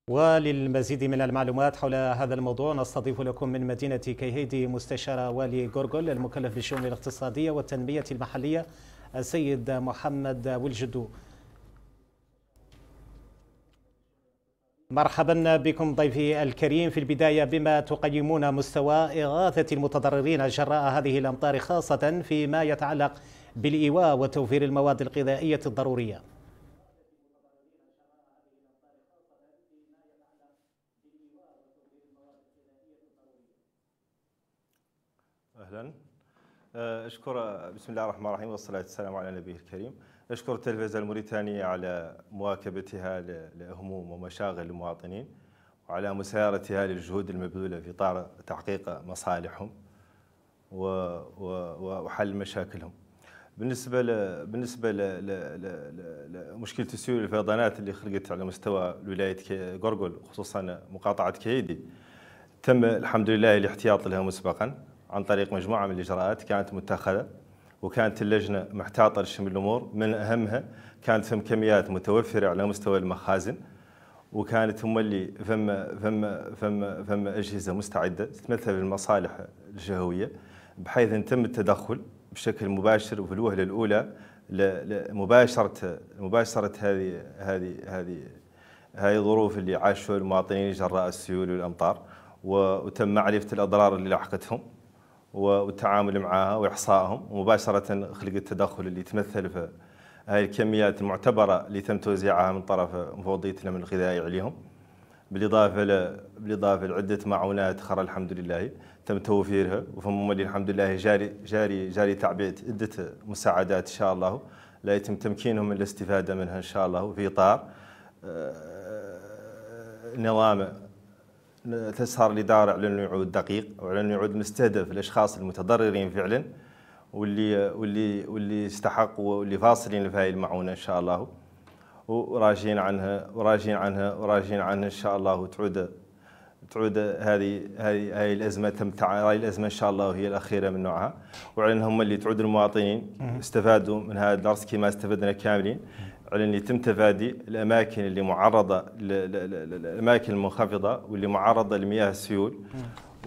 وللمزيد من المعلومات حول هذا الموضوع نستضيف لكم من مدينة كيهيدي مستشار والي غورغول المكلف بالشؤون الاقتصادية والتنمية المحلية السيد محمد ولجدو مرحبا بكم ضيفي الكريم في البداية بما تقيمون مستوى إغاثة المتضررين جراء هذه الأمطار خاصة فيما يتعلق بالإيواء وتوفير المواد الغذائية الضرورية أه، أشكر بسم الله الرحمن الرحيم والصلاة والسلام على نبيه الكريم أشكر التلفزة الموريتانية على مواكبتها لهموم ومشاغل المواطنين وعلى مسايرتها للجهود المبذولة في إطار تحقيق مصالحهم وحل مشاكلهم بالنسبة ل بالنسبة لمشكلة السيول الفيضانات اللي خلقت على مستوى ولاية قرقل خصوصا مقاطعة كيدي تم الحمد لله الاحتياط لها مسبقا عن طريق مجموعة من الإجراءات كانت متخذة وكانت اللجنة محتاطة لشمل الأمور من أهمها كانت فم كميات متوفرة على مستوى المخازن وكانت هم اللي فم فم فم فم أجهزة مستعدة تتمثل المصالح الجهوية بحيث أن تم التدخل بشكل مباشر وفي الوهلة الأولى لمباشرة مباشرة هذه هذه هذه هذه الظروف اللي عاشوا المواطنين جراء السيول والأمطار وتم معرفة الأضرار اللي لاحقتهم والتعامل معها واحصائهم ومباشره خلق التدخل اللي يتمثل في هاي الكميات المعتبره اللي تم توزيعها من طرف مفوضيه الامن الغذائي عليهم بالاضافه ل... بالاضافه لعده معونات اخرى الحمد لله تم توفيرها وفم اللي الحمد لله جاري جاري جاري تعبئه عده مساعدات ان شاء الله لا يتم تمكينهم من الاستفاده منها ان شاء الله في اطار آه، نظام تسهر الاداره على انه يعود دقيق وعلى انه يعود مستهدف الاشخاص المتضررين فعلا واللي واللي واللي استحقوا واللي فاصلين في هذه المعونه ان شاء الله وراجين عنها وراجين عنها وراجين عنها ان شاء الله وتعود تعود هذه هذه هذه الازمه تم هذه الازمه ان شاء الله هي الاخيره من نوعها وعلى هم اللي تعود المواطنين استفادوا من هذا الدرس كما استفدنا كاملين على أن يتم تفادي الأماكن اللي معرضة الأماكن المنخفضة واللي معرضة لمياه السيول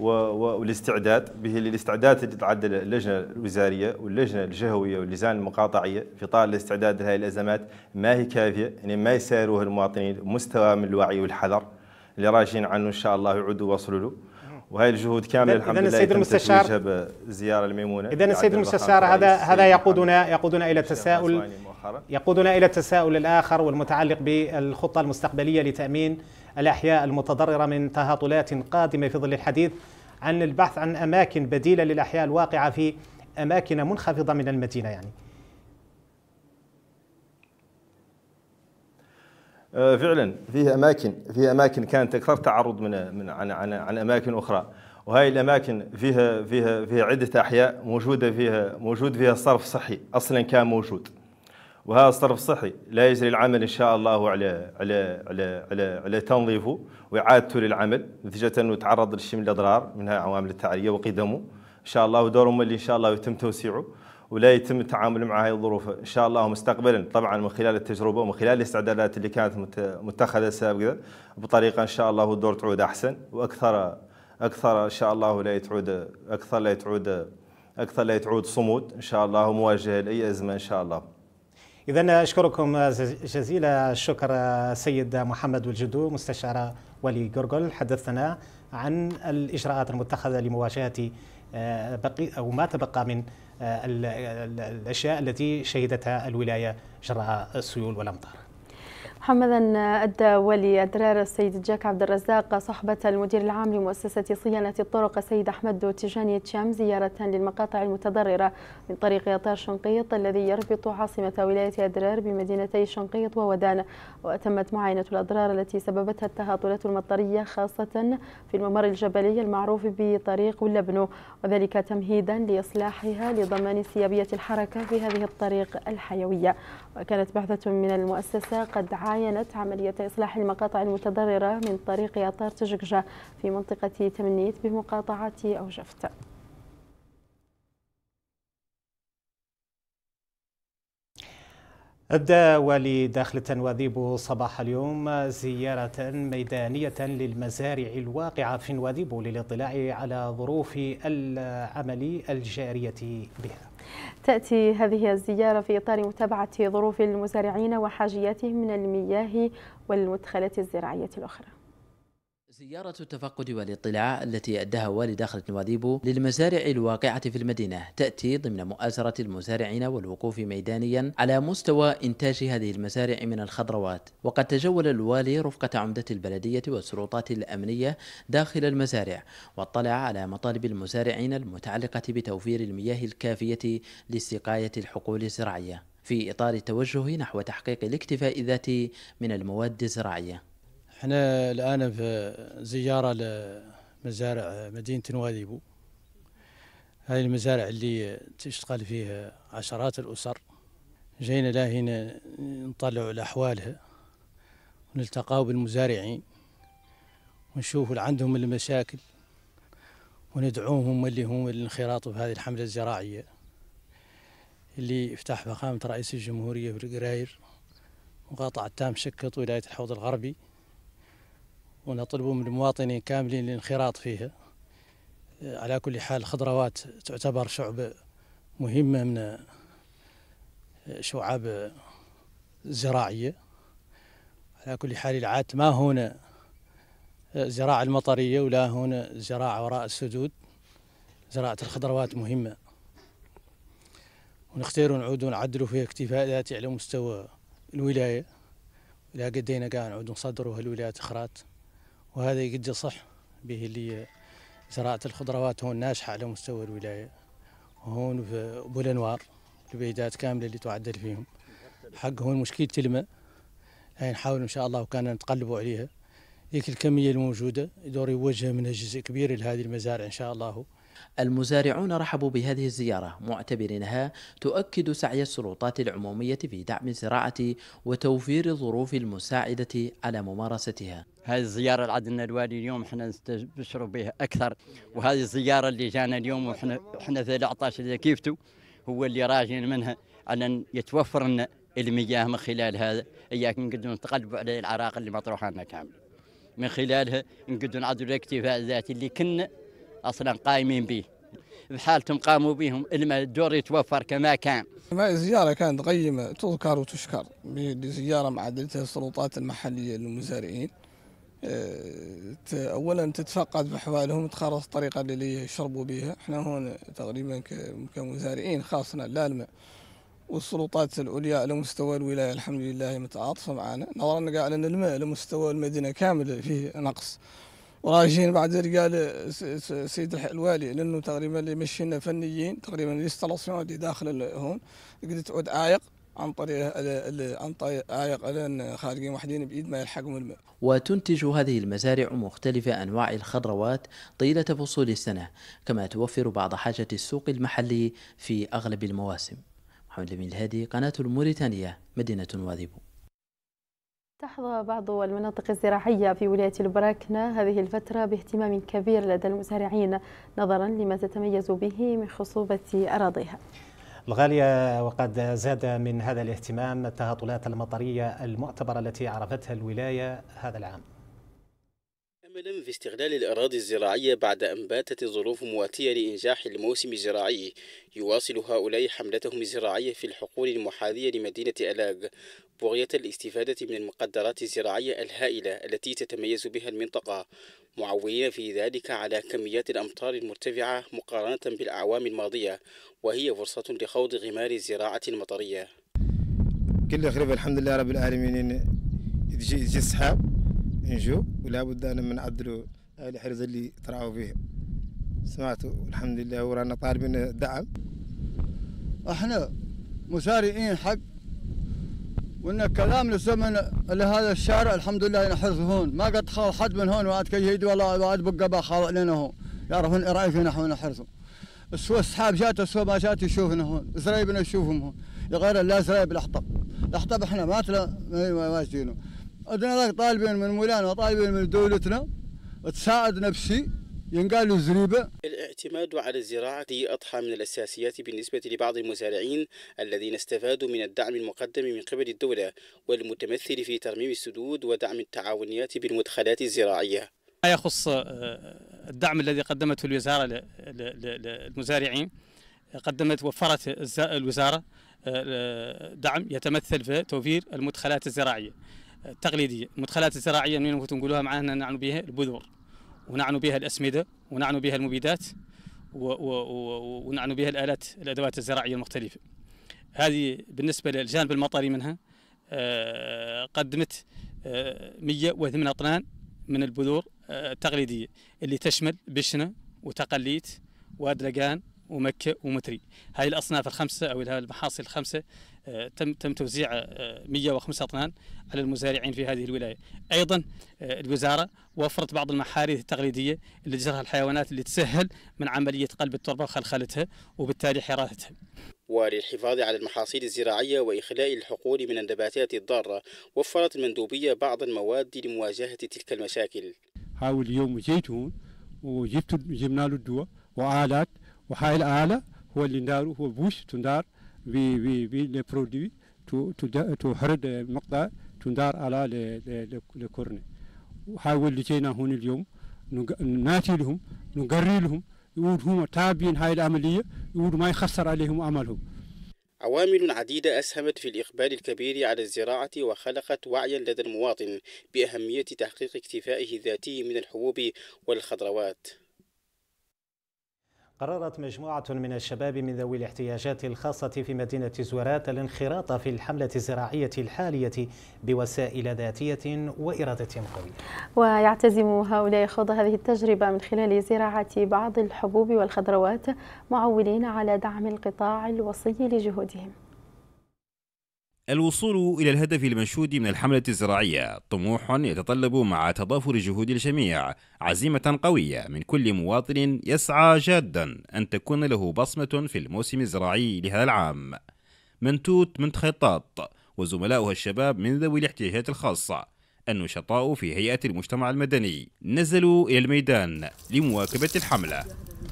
والاستعداد به الاستعداد اللي تعد اللجنه الوزاريه واللجنه الجهويه واللجان المقاطعيه في طال الاستعداد لهذه الازمات ما هي كافيه يعني ما يساروها المواطنين مستوى من الوعي والحذر اللي راجين عنه ان شاء الله يعودوا وصلوا له وهي الجهود كامله الحمد لله السيد المستشار زياره الميمونه اذا السيد المستشار هذا هذا يقودنا يقودنا الى تساؤل الاخر يقودنا إلى التساؤل الآخر والمتعلق بالخطة المستقبلية لتأمين الأحياء المتضررة من تهاطلات قادمة في ظل الحديث عن البحث عن أماكن بديلة للأحياء الواقعة في أماكن منخفضة من المدينة يعني آه، فعلا فيه اماكن في اماكن كانت اكثر تعرض من من عن عن, عن اماكن اخرى وهي الاماكن فيها فيها فيها عده احياء موجوده فيها موجود فيها الصرف الصحي اصلا كان موجود وهذا الصرف الصحي لا يجري العمل ان شاء الله على على على على, على تنظيفه واعادته للعمل نتيجه انه تعرض لشيء من الاضرار منها عوامل التعريه وقدمه ان شاء الله دوره اللي ان شاء الله يتم توسيعه ولا يتم التعامل مع هذه الظروف ان شاء الله مستقبلا طبعا من خلال التجربه ومن خلال الاستعدادات اللي كانت متخذه سابقا بطريقه ان شاء الله الدور تعود احسن واكثر اكثر ان شاء الله لا تعود اكثر لا تعود اكثر لا تعود صمود ان شاء الله مواجهه لاي ازمه ان شاء الله إذا أشكركم جزيل الشكر سيد محمد والجدو مستشار ولي جورجل حدثنا عن الإجراءات المتخذة لمواجهة آه، بقي أو ما تبقى من آه، الأشياء التي شهدتها الولاية جراء السيول والأمطار محمد أدى ولي أدرار السيد جاك عبد الرزاق صحبة المدير العام لمؤسسة صيانة الطرق السيد أحمد تيجاني تشام زيارة للمقاطع المتضررة من طريق إطار شنقيط الذي يربط عاصمة ولاية أدرار بمدينتي شنقيط وودان وتمت معاينة الأضرار التي سببتها التهاطلات المطرية خاصة في الممر الجبلي المعروف بطريق اللبنو وذلك تمهيدا لإصلاحها لضمان سيابية الحركة في هذه الطريق الحيوية وكانت بعثة من المؤسسة قد عينت عملية إصلاح المقاطع المتضررة من طريق أطار تججة في منطقة تمنيت بمقاطعة أوجفت أبدى والي داخل تنواذيبو صباح اليوم زيارة ميدانية للمزارع الواقعة في نواذيبو للاطلاع على ظروف العمل الجارية بها تأتي هذه الزيارة في إطار متابعة ظروف المزارعين وحاجياتهم من المياه والمدخلات الزراعية الأخرى زيارة التفقد والاطلاع التي أداها والي أخرج نواذيبو للمزارع الواقعة في المدينة تأتي ضمن مؤازرة المزارعين والوقوف ميدانيا على مستوى إنتاج هذه المزارع من الخضروات وقد تجول الوالي رفقة عمدة البلدية والسلطات الأمنية داخل المزارع واطلع على مطالب المزارعين المتعلقة بتوفير المياه الكافية لاستقاية الحقول الزراعية في إطار التوجه نحو تحقيق الاكتفاء الذاتي من المواد الزراعية احنا الان في زياره لمزارع مدينه وادي بو هذه المزارع اللي تشتغل فيها عشرات الاسر جينا لا هنا نطلع على احوالها ونلتقاو بالمزارعين ونشوفوا اللي عندهم المشاكل وندعوهم اللي هم الانخراط في هذه الحمله الزراعيه اللي افتح فخامه رئيس الجمهوريه في القراير مقاطعه تام شكت ولايه الحوض الغربي ونطلب من المواطنين كاملين الانخراط فيها على كل حال الخضروات تعتبر شعب مهمة من شعب الزراعية على كل حال العات ما هنا زراعة المطرية ولا هنا زراعة وراء السدود زراعة الخضروات مهمة ونختار نعود ونعدلوا فيها اكتفاء ذاتي على مستوى الولاية إلى قدينا إيه قاعد نعود نصدروا هالولايات خرات وهذا يقدر يصح به اللي زراعة الخضروات هون ناجحة على مستوى الولاية وهون في بولنوار البيدات كاملة اللي تعدل فيهم حق هون مشكلة الماء هاي نحاول إن شاء الله وكان نتقلبوا عليها هيك الكمية الموجودة يدور يوجه منها جزء كبير لهذه المزارع إن شاء الله المزارعون رحبوا بهذه الزيارة معتبرينها تؤكد سعي السلطات العمومية في دعم الزراعة وتوفير الظروف المساعدة على ممارستها هذه الزيارة العدنا الوالي اليوم احنا نستبشروا بها أكثر وهذه الزيارة اللي جانا اليوم وحنا احنا 13 اللي كيفتو هو اللي راجعين منها على أن يتوفر لنا المياه من خلال هذا إياك نقدروا نتقلبوا على العراق اللي مطروحة لنا كامل من خلالها نقدروا نعدوا الاكتفاء الذاتي اللي كنا اصلا قايمين به بحالتهم قاموا بهم الدور يتوفر كما كان ما زيارة كانت قيمة تذكر وتشكر بزياره مع السلطات المحلية للمزارعين اه، اولا تتفقد بحوالهم تخرص الطريقه اللي يشربوا بها احنا هون تقريبا كمزارعين لا الماء والسلطات العليا على مستوى الولايه الحمد لله متعاطفه معنا نظرا قاعد ان الماء على مستوى المدينه كامله فيه نقص وراجعين بعد رجال سيد الوالي لانه تقريبا اللي مشينا فنيين تقريبا الانستالاسيون اللي داخل هون قد تعود عايق عن طريق عن طريق عايق خارجين وحدين بايد ما يلحقهم الماء. وتنتج هذه المزارع مختلف انواع الخضروات طيله فصول السنه، كما توفر بعض حاجه السوق المحلي في اغلب المواسم. محمد الامين الهادي، قناه الموريتانيه، مدينه واديبو. تحظى بعض المناطق الزراعية في ولاية البراكنة هذه الفترة باهتمام كبير لدى المزارعين نظرا لما تتميز به من خصوبة أراضيها الغالية وقد زاد من هذا الاهتمام التهطلات المطرية المعتبرة التي عرفتها الولاية هذا العام أملا في استغلال الأراضي الزراعية بعد أن باتت الظروف مواتية لإنجاح الموسم الزراعي يواصل هؤلاء حملتهم الزراعية في الحقول المحاذية لمدينة ألاق بغية الاستفادة من المقدرات الزراعية الهائلة التي تتميز بها المنطقة معولين في ذلك على كميات الأمطار المرتفعة مقارنة بالأعوام الماضية وهي فرصة لخوض غمار الزراعة المطرية كل خير الحمد لله رب العالمين يجي يجي السحاب نجو ولا بد أن من عدلوا الحرز اللي طرعوا فيه سمعتوا الحمد لله ورانا طالبين الدعم احنا مسارعين حق وان كلام للزمن لهذا الشارع الحمد لله نحرز هون ما قد خال حد من هون وعد كيهيد ولا وعد بقى خال لنا هون يعرفون إيه راي في نحو نحرزه سوى السحاب جات سوى ما جات يشوفنا هون زريبنا يشوفهم هون غير لا زريب الاحطب الاحطب احنا ما واجدينه عندنا طالبين من مولانا وطالبين من دولتنا تساعدنا بشيء ينقال الزريبة الاعتماد على الزراعة أضحى من الأساسيات بالنسبة لبعض المزارعين الذين استفادوا من الدعم المقدم من قبل الدولة والمتمثل في ترميم السدود ودعم التعاونيات بالمدخلات الزراعية ما يخص آه، الدعم الذي قدمته الوزارة للمزارعين قدمت وفرت الوزارة آه، آه، دعم يتمثل في توفير المدخلات الزراعية التقليدية المدخلات الزراعية من نقولوها معنا نعنو بها البذور ونعنوا بها الأسمدة ونعنوا بها المبيدات ونعنوا بها الآلات الأدوات الزراعية المختلفة هذه بالنسبة للجانب المطري منها آه، قدمت 108 آه، أطنان من البذور آه، التقليدية اللي تشمل بشنة وتقليت وأدلقان ومكة ومتري هذه الأصناف الخمسة أو المحاصيل الخمسة تم تم توزيع 105 آه، طنان على المزارعين في هذه الولايه. ايضا آه، الوزاره وفرت بعض المحاريث التقليديه اللي تزرعها الحيوانات اللي تسهل من عمليه قلب التربه وخلخلتها وبالتالي حراثتها. وللحفاظ على المحاصيل الزراعية وإخلاء الحقول من النباتات الضارة وفرت المندوبية بعض المواد لمواجهة تلك المشاكل هاو اليوم جيت هون وجبت جبنا له الدواء وآلات وهاي الآلة هو اللي نداره هو بوش تندار لي برودوي تو تو تو تهرد مقطع تو دار على الكورني وحاول لجينا هون اليوم ناتي لهم نقري لهم يقول هم تابين هاي العملية يقول ما يخسر عليهم عملهم عوامل عديدة أسهمت في الإقبال الكبير على الزراعة وخلقت وعيا لدى المواطن بأهمية تحقيق اكتفائه الذاتي من الحبوب والخضروات قررت مجموعة من الشباب من ذوي الاحتياجات الخاصة في مدينة زورات الانخراط في الحملة الزراعية الحالية بوسائل ذاتية وإرادة قوية ويعتزم هؤلاء خوض هذه التجربة من خلال زراعة بعض الحبوب والخضروات معولين على دعم القطاع الوصي لجهودهم الوصول إلى الهدف المنشود من الحملة الزراعية طموح يتطلب مع تضافر جهود الجميع عزيمة قوية من كل مواطن يسعى جادا أن تكون له بصمة في الموسم الزراعي لهذا العام منتوت من خطاط وزملاؤها الشباب من ذوي الاحتياجات الخاصة النشطاء في هيئة المجتمع المدني نزلوا إلى الميدان لمواكبة الحملة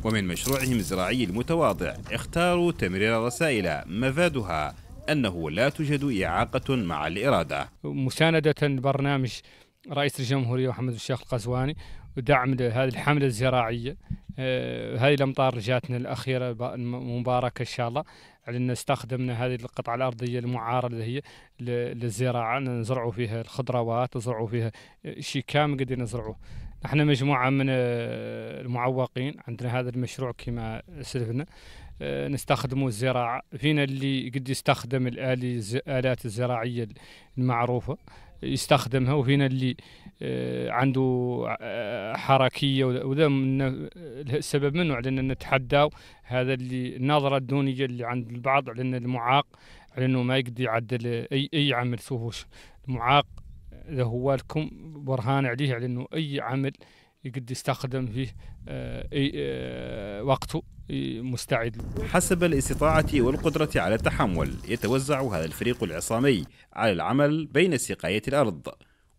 ومن مشروعهم الزراعي المتواضع اختاروا تمرير الرسائل مفادها أنه لا توجد إعاقة مع الإرادة مساندة برنامج رئيس الجمهورية محمد الشيخ القزواني ودعم هذه الحملة الزراعية آه، هذه الأمطار جاتنا الأخيرة مباركة إن شاء الله لأن استخدمنا هذه القطعة الأرضية المعارة اللي هي للزراعة نزرعوا فيها الخضروات نزرعوا فيها شيء كامل قد نزرعوه احنا مجموعة من آه، المعوقين عندنا هذا المشروع كما سلفنا آه، نستخدموا الزراعة فينا اللي قد يستخدم الآلي الآلات الزراعية المعروفة يستخدمها وفينا اللي آه، عنده آه، حركية وذا من السبب منه علينا نتحدى نتحداو هذا اللي النظرة الدونية اللي عند البعض على أن المعاق على أنه ما يقدر يعدل أي أي عمل سوهوش المعاق هو لكم برهان عليه على أنه أي عمل يقد يستخدم فيه آه، آه، وقته مستعد حسب الاستطاعة والقدرة على التحمل يتوزع هذا الفريق العصامي على العمل بين سقاية الأرض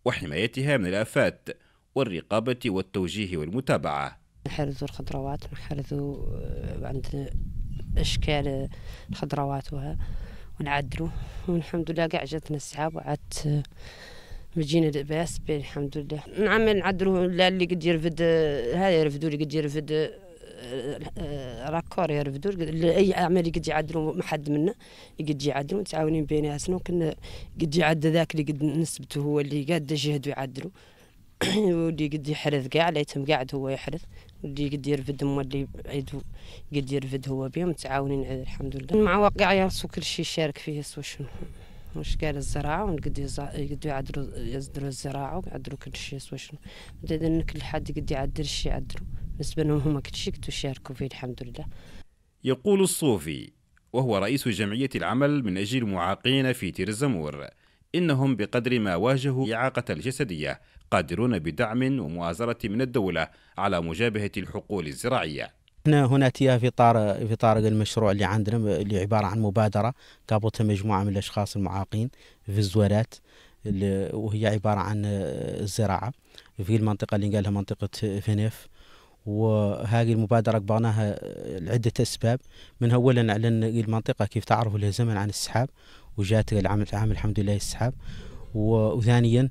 وحمايتها من الآفات والرقابة والتوجيه والمتابعة نحرزوا الخضروات نحرزوا آه، عند اشكال الخضروات ونعدلوا والحمد لله قاع جاتنا السحاب وعدت مجينا لاباس الحمد لله نعمل نعدلو اللي قد يرفد هذا يرفدو اللي قد يرفد آه، آه، راكور يرفدو اي اعمال قد يعدلو ما حد منا قد يعدلو متعاونين بيناتنا وكنا قد يعد ذاك اللي قد نسبته هو اللي قاد جهد يعدلو [COUGHS] واللي قد يحرث قاع ليتهم قاعد هو يحرث واللي قد يرفد هو اللي عيد قد يرفد هو بهم متعاونين الحمد لله مع واقعيه سو كل شيء شارك فيه سو شنو واش قال الزراعه ونقد يقدو يعدرو يزدرو الزراعه ويعدرو كل شيء سوا شنو بدا كل حد يقد يعدل شي يعدلوا بالنسبه لهم هما كل شيء كنتو فيه الحمد لله يقول الصوفي وهو رئيس جمعية العمل من أجل المعاقين في تير الزمور إنهم بقدر ما واجهوا إعاقة الجسدية قادرون بدعم ومؤازرة من الدولة على مجابهة الحقول الزراعية احنا هنا تيا في اطار في اطار المشروع اللي عندنا اللي عباره عن مبادره قابلتها مجموعه من الاشخاص المعاقين في الزوالات وهي عباره عن الزراعه في المنطقه اللي قالها منطقه فنيف وهذه المبادرة قبلناها لعدة أسباب منها أولا على المنطقة كيف تعرفوا لها زمن عن السحاب وجات العام الحمد لله السحاب وثانيا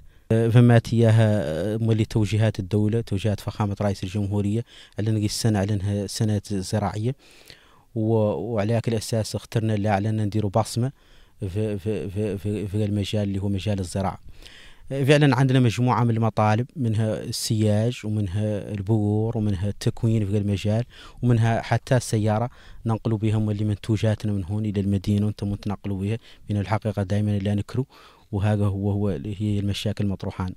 فما تياها مولي توجيهات الدوله توجيهات فخامه رئيس الجمهوريه على نقي السنه على انها سنه زراعيه وعلى هاك الاساس اخترنا لا ان نديروا بصمه في في في في المجال اللي هو مجال الزراعه فعلا عندنا مجموعة من المطالب منها السياج ومنها البور ومنها التكوين في المجال ومنها حتى السيارة ننقلوا بها اللي منتوجاتنا من هون إلى المدينة وانتم تنقلوا بها من الحقيقة دائما لا نكروا وهذا هو, هو هي المشاكل المطروحان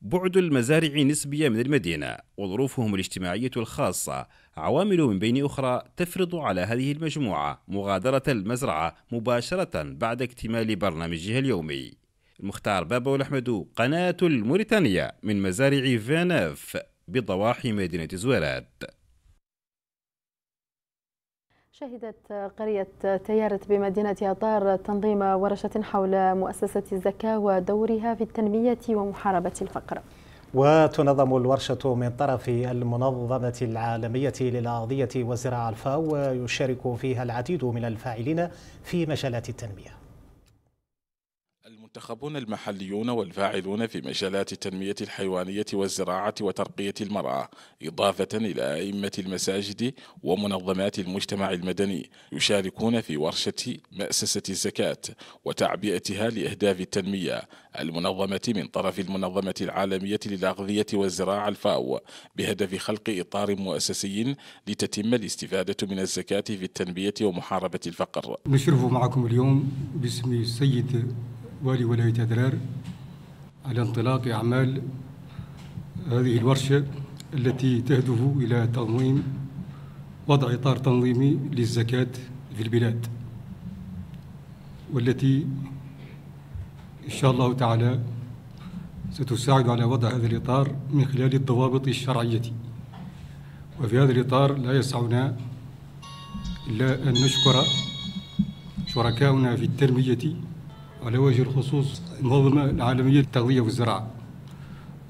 بعد المزارع نسبيا من المدينة وظروفهم الاجتماعية الخاصة عوامل من بين أخرى تفرض على هذه المجموعة مغادرة المزرعة مباشرة بعد اكتمال برنامجها اليومي المختار بابا والأحمد قناة الموريتانية من مزارع فينف بضواحي مدينة زويرات شهدت قرية تيارت بمدينة أطار تنظيم ورشة حول مؤسسة الزكاة ودورها في التنمية ومحاربة الفقر وتنظم الورشة من طرف المنظمة العالمية للأرضية والزراعة الفاو ويشارك فيها العديد من الفاعلين في مجالات التنمية المنتخبون المحليون والفاعلون في مجالات التنمية الحيوانية والزراعة وترقية المرأة إضافة إلى أئمة المساجد ومنظمات المجتمع المدني يشاركون في ورشة مأسسة الزكاة وتعبئتها لأهداف التنمية المنظمة من طرف المنظمة العالمية للأغذية والزراعة الفاو بهدف خلق إطار مؤسسي لتتم الاستفادة من الزكاة في التنمية ومحاربة الفقر نشرف معكم اليوم باسم السيد والي ولاية أدرار على انطلاق أعمال هذه الورشة التي تهدف إلى تنظيم وضع إطار تنظيمي للزكاة في البلاد والتي إن شاء الله تعالى ستساعد على وضع هذا الإطار من خلال الضوابط الشرعية وفي هذا الإطار لا يسعنا إلا أن نشكر شركاؤنا في التنمية على وجه الخصوص المنظمة العالمية للتغذية والزراعة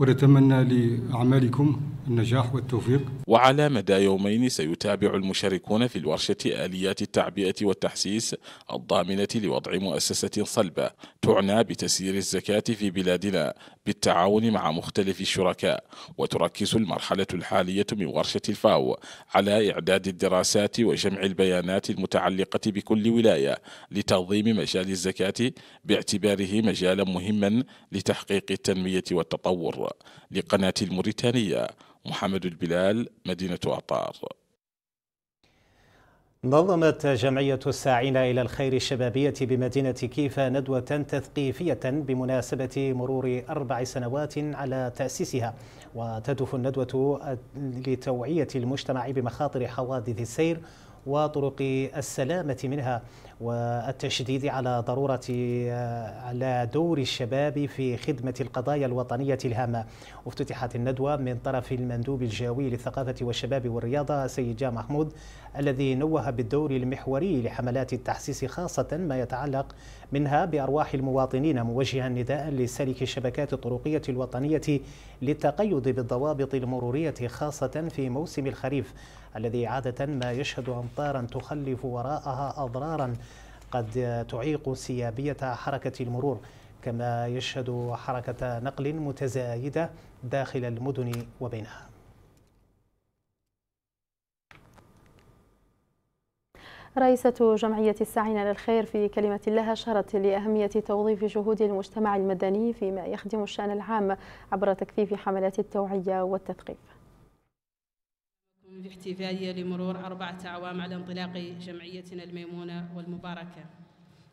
ونتمنى لأعمالكم النجاح والتوفيق وعلى مدى يومين سيتابع المشاركون في الورشة آليات التعبئة والتحسيس الضامنة لوضع مؤسسة صلبة تعنى بتسيير الزكاة في بلادنا بالتعاون مع مختلف الشركاء وتركز المرحلة الحالية من ورشة الفاو على إعداد الدراسات وجمع البيانات المتعلقة بكل ولاية لتنظيم مجال الزكاة باعتباره مجالا مهما لتحقيق التنمية والتطور لقناة الموريتانية محمد البلال مدينة عطار نظمت جمعية الساعين إلى الخير الشبابية بمدينة كيفا ندوة تثقيفية بمناسبة مرور أربع سنوات على تأسيسها وتهدف الندوة لتوعية المجتمع بمخاطر حوادث السير وطرق السلامة منها والتشديد على ضرورة آه، على دور الشباب في خدمة القضايا الوطنية الهامة افتتحت الندوة من طرف المندوب الجوي للثقافة والشباب والرياضة سيد جا محمود الذي نوه بالدور المحوري لحملات التحسيس خاصة ما يتعلق منها بأرواح المواطنين موجها نداء لسلك الشبكات الطرقية الوطنية للتقيد بالضوابط المرورية خاصة في موسم الخريف الذي عادة ما يشهد أمطارا تخلف وراءها أضرارا قد تعيق سيابية حركة المرور كما يشهد حركة نقل متزايدة داخل المدن وبينها رئيسة جمعية الساعين للخير في كلمة لها أشارت لأهمية توظيف جهود المجتمع المدني فيما يخدم الشأن العام عبر تكثيف حملات التوعية والتثقيف احتفالية لمرور أربعة أعوام على انطلاق جمعيتنا الميمونة والمباركة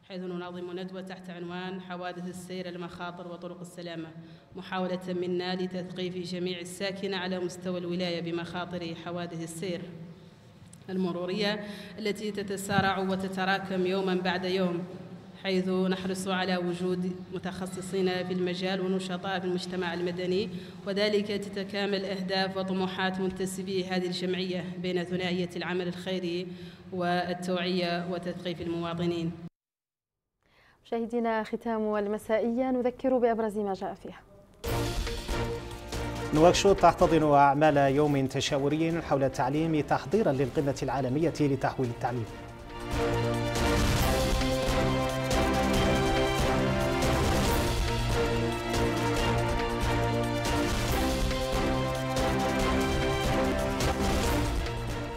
حيث ننظم ندوة تحت عنوان حوادث السير المخاطر وطرق السلامة محاولة منا لتثقيف جميع الساكنة على مستوى الولاية بمخاطر حوادث السير المرورية التي تتسارع وتتراكم يوما بعد يوم حيث نحرص على وجود متخصصين في المجال ونشطاء في المجتمع المدني وذلك تتكامل أهداف وطموحات منتسبي هذه الجمعية بين ثنائية العمل الخيري والتوعية وتثقيف المواطنين مشاهدينا ختام المسائية نذكر بأبرز ما جاء فيها نواكشوط تحتضن أعمال يوم تشاوري حول التعليم تحضيرا للقمة العالمية لتحويل التعليم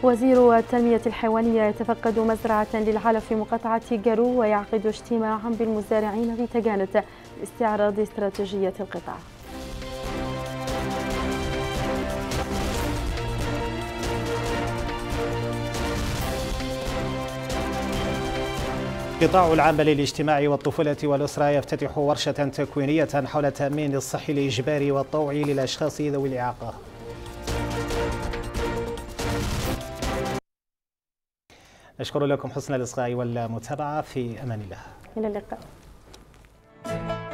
وزير التنمية الحيوانية يتفقد مزرعة للعلف في مقاطعة جارو ويعقد اجتماعا بالمزارعين في تجانت لاستعراض استراتيجية القطاع قطاع العمل الاجتماعي والطفولة والأسرة يفتتح ورشة تكوينية حول التأمين الصحي الإجباري والطوعي للأشخاص ذوي الإعاقة نشكر لكم حسن الإصغاء والمتابعة في أمان الله إلى اللقاء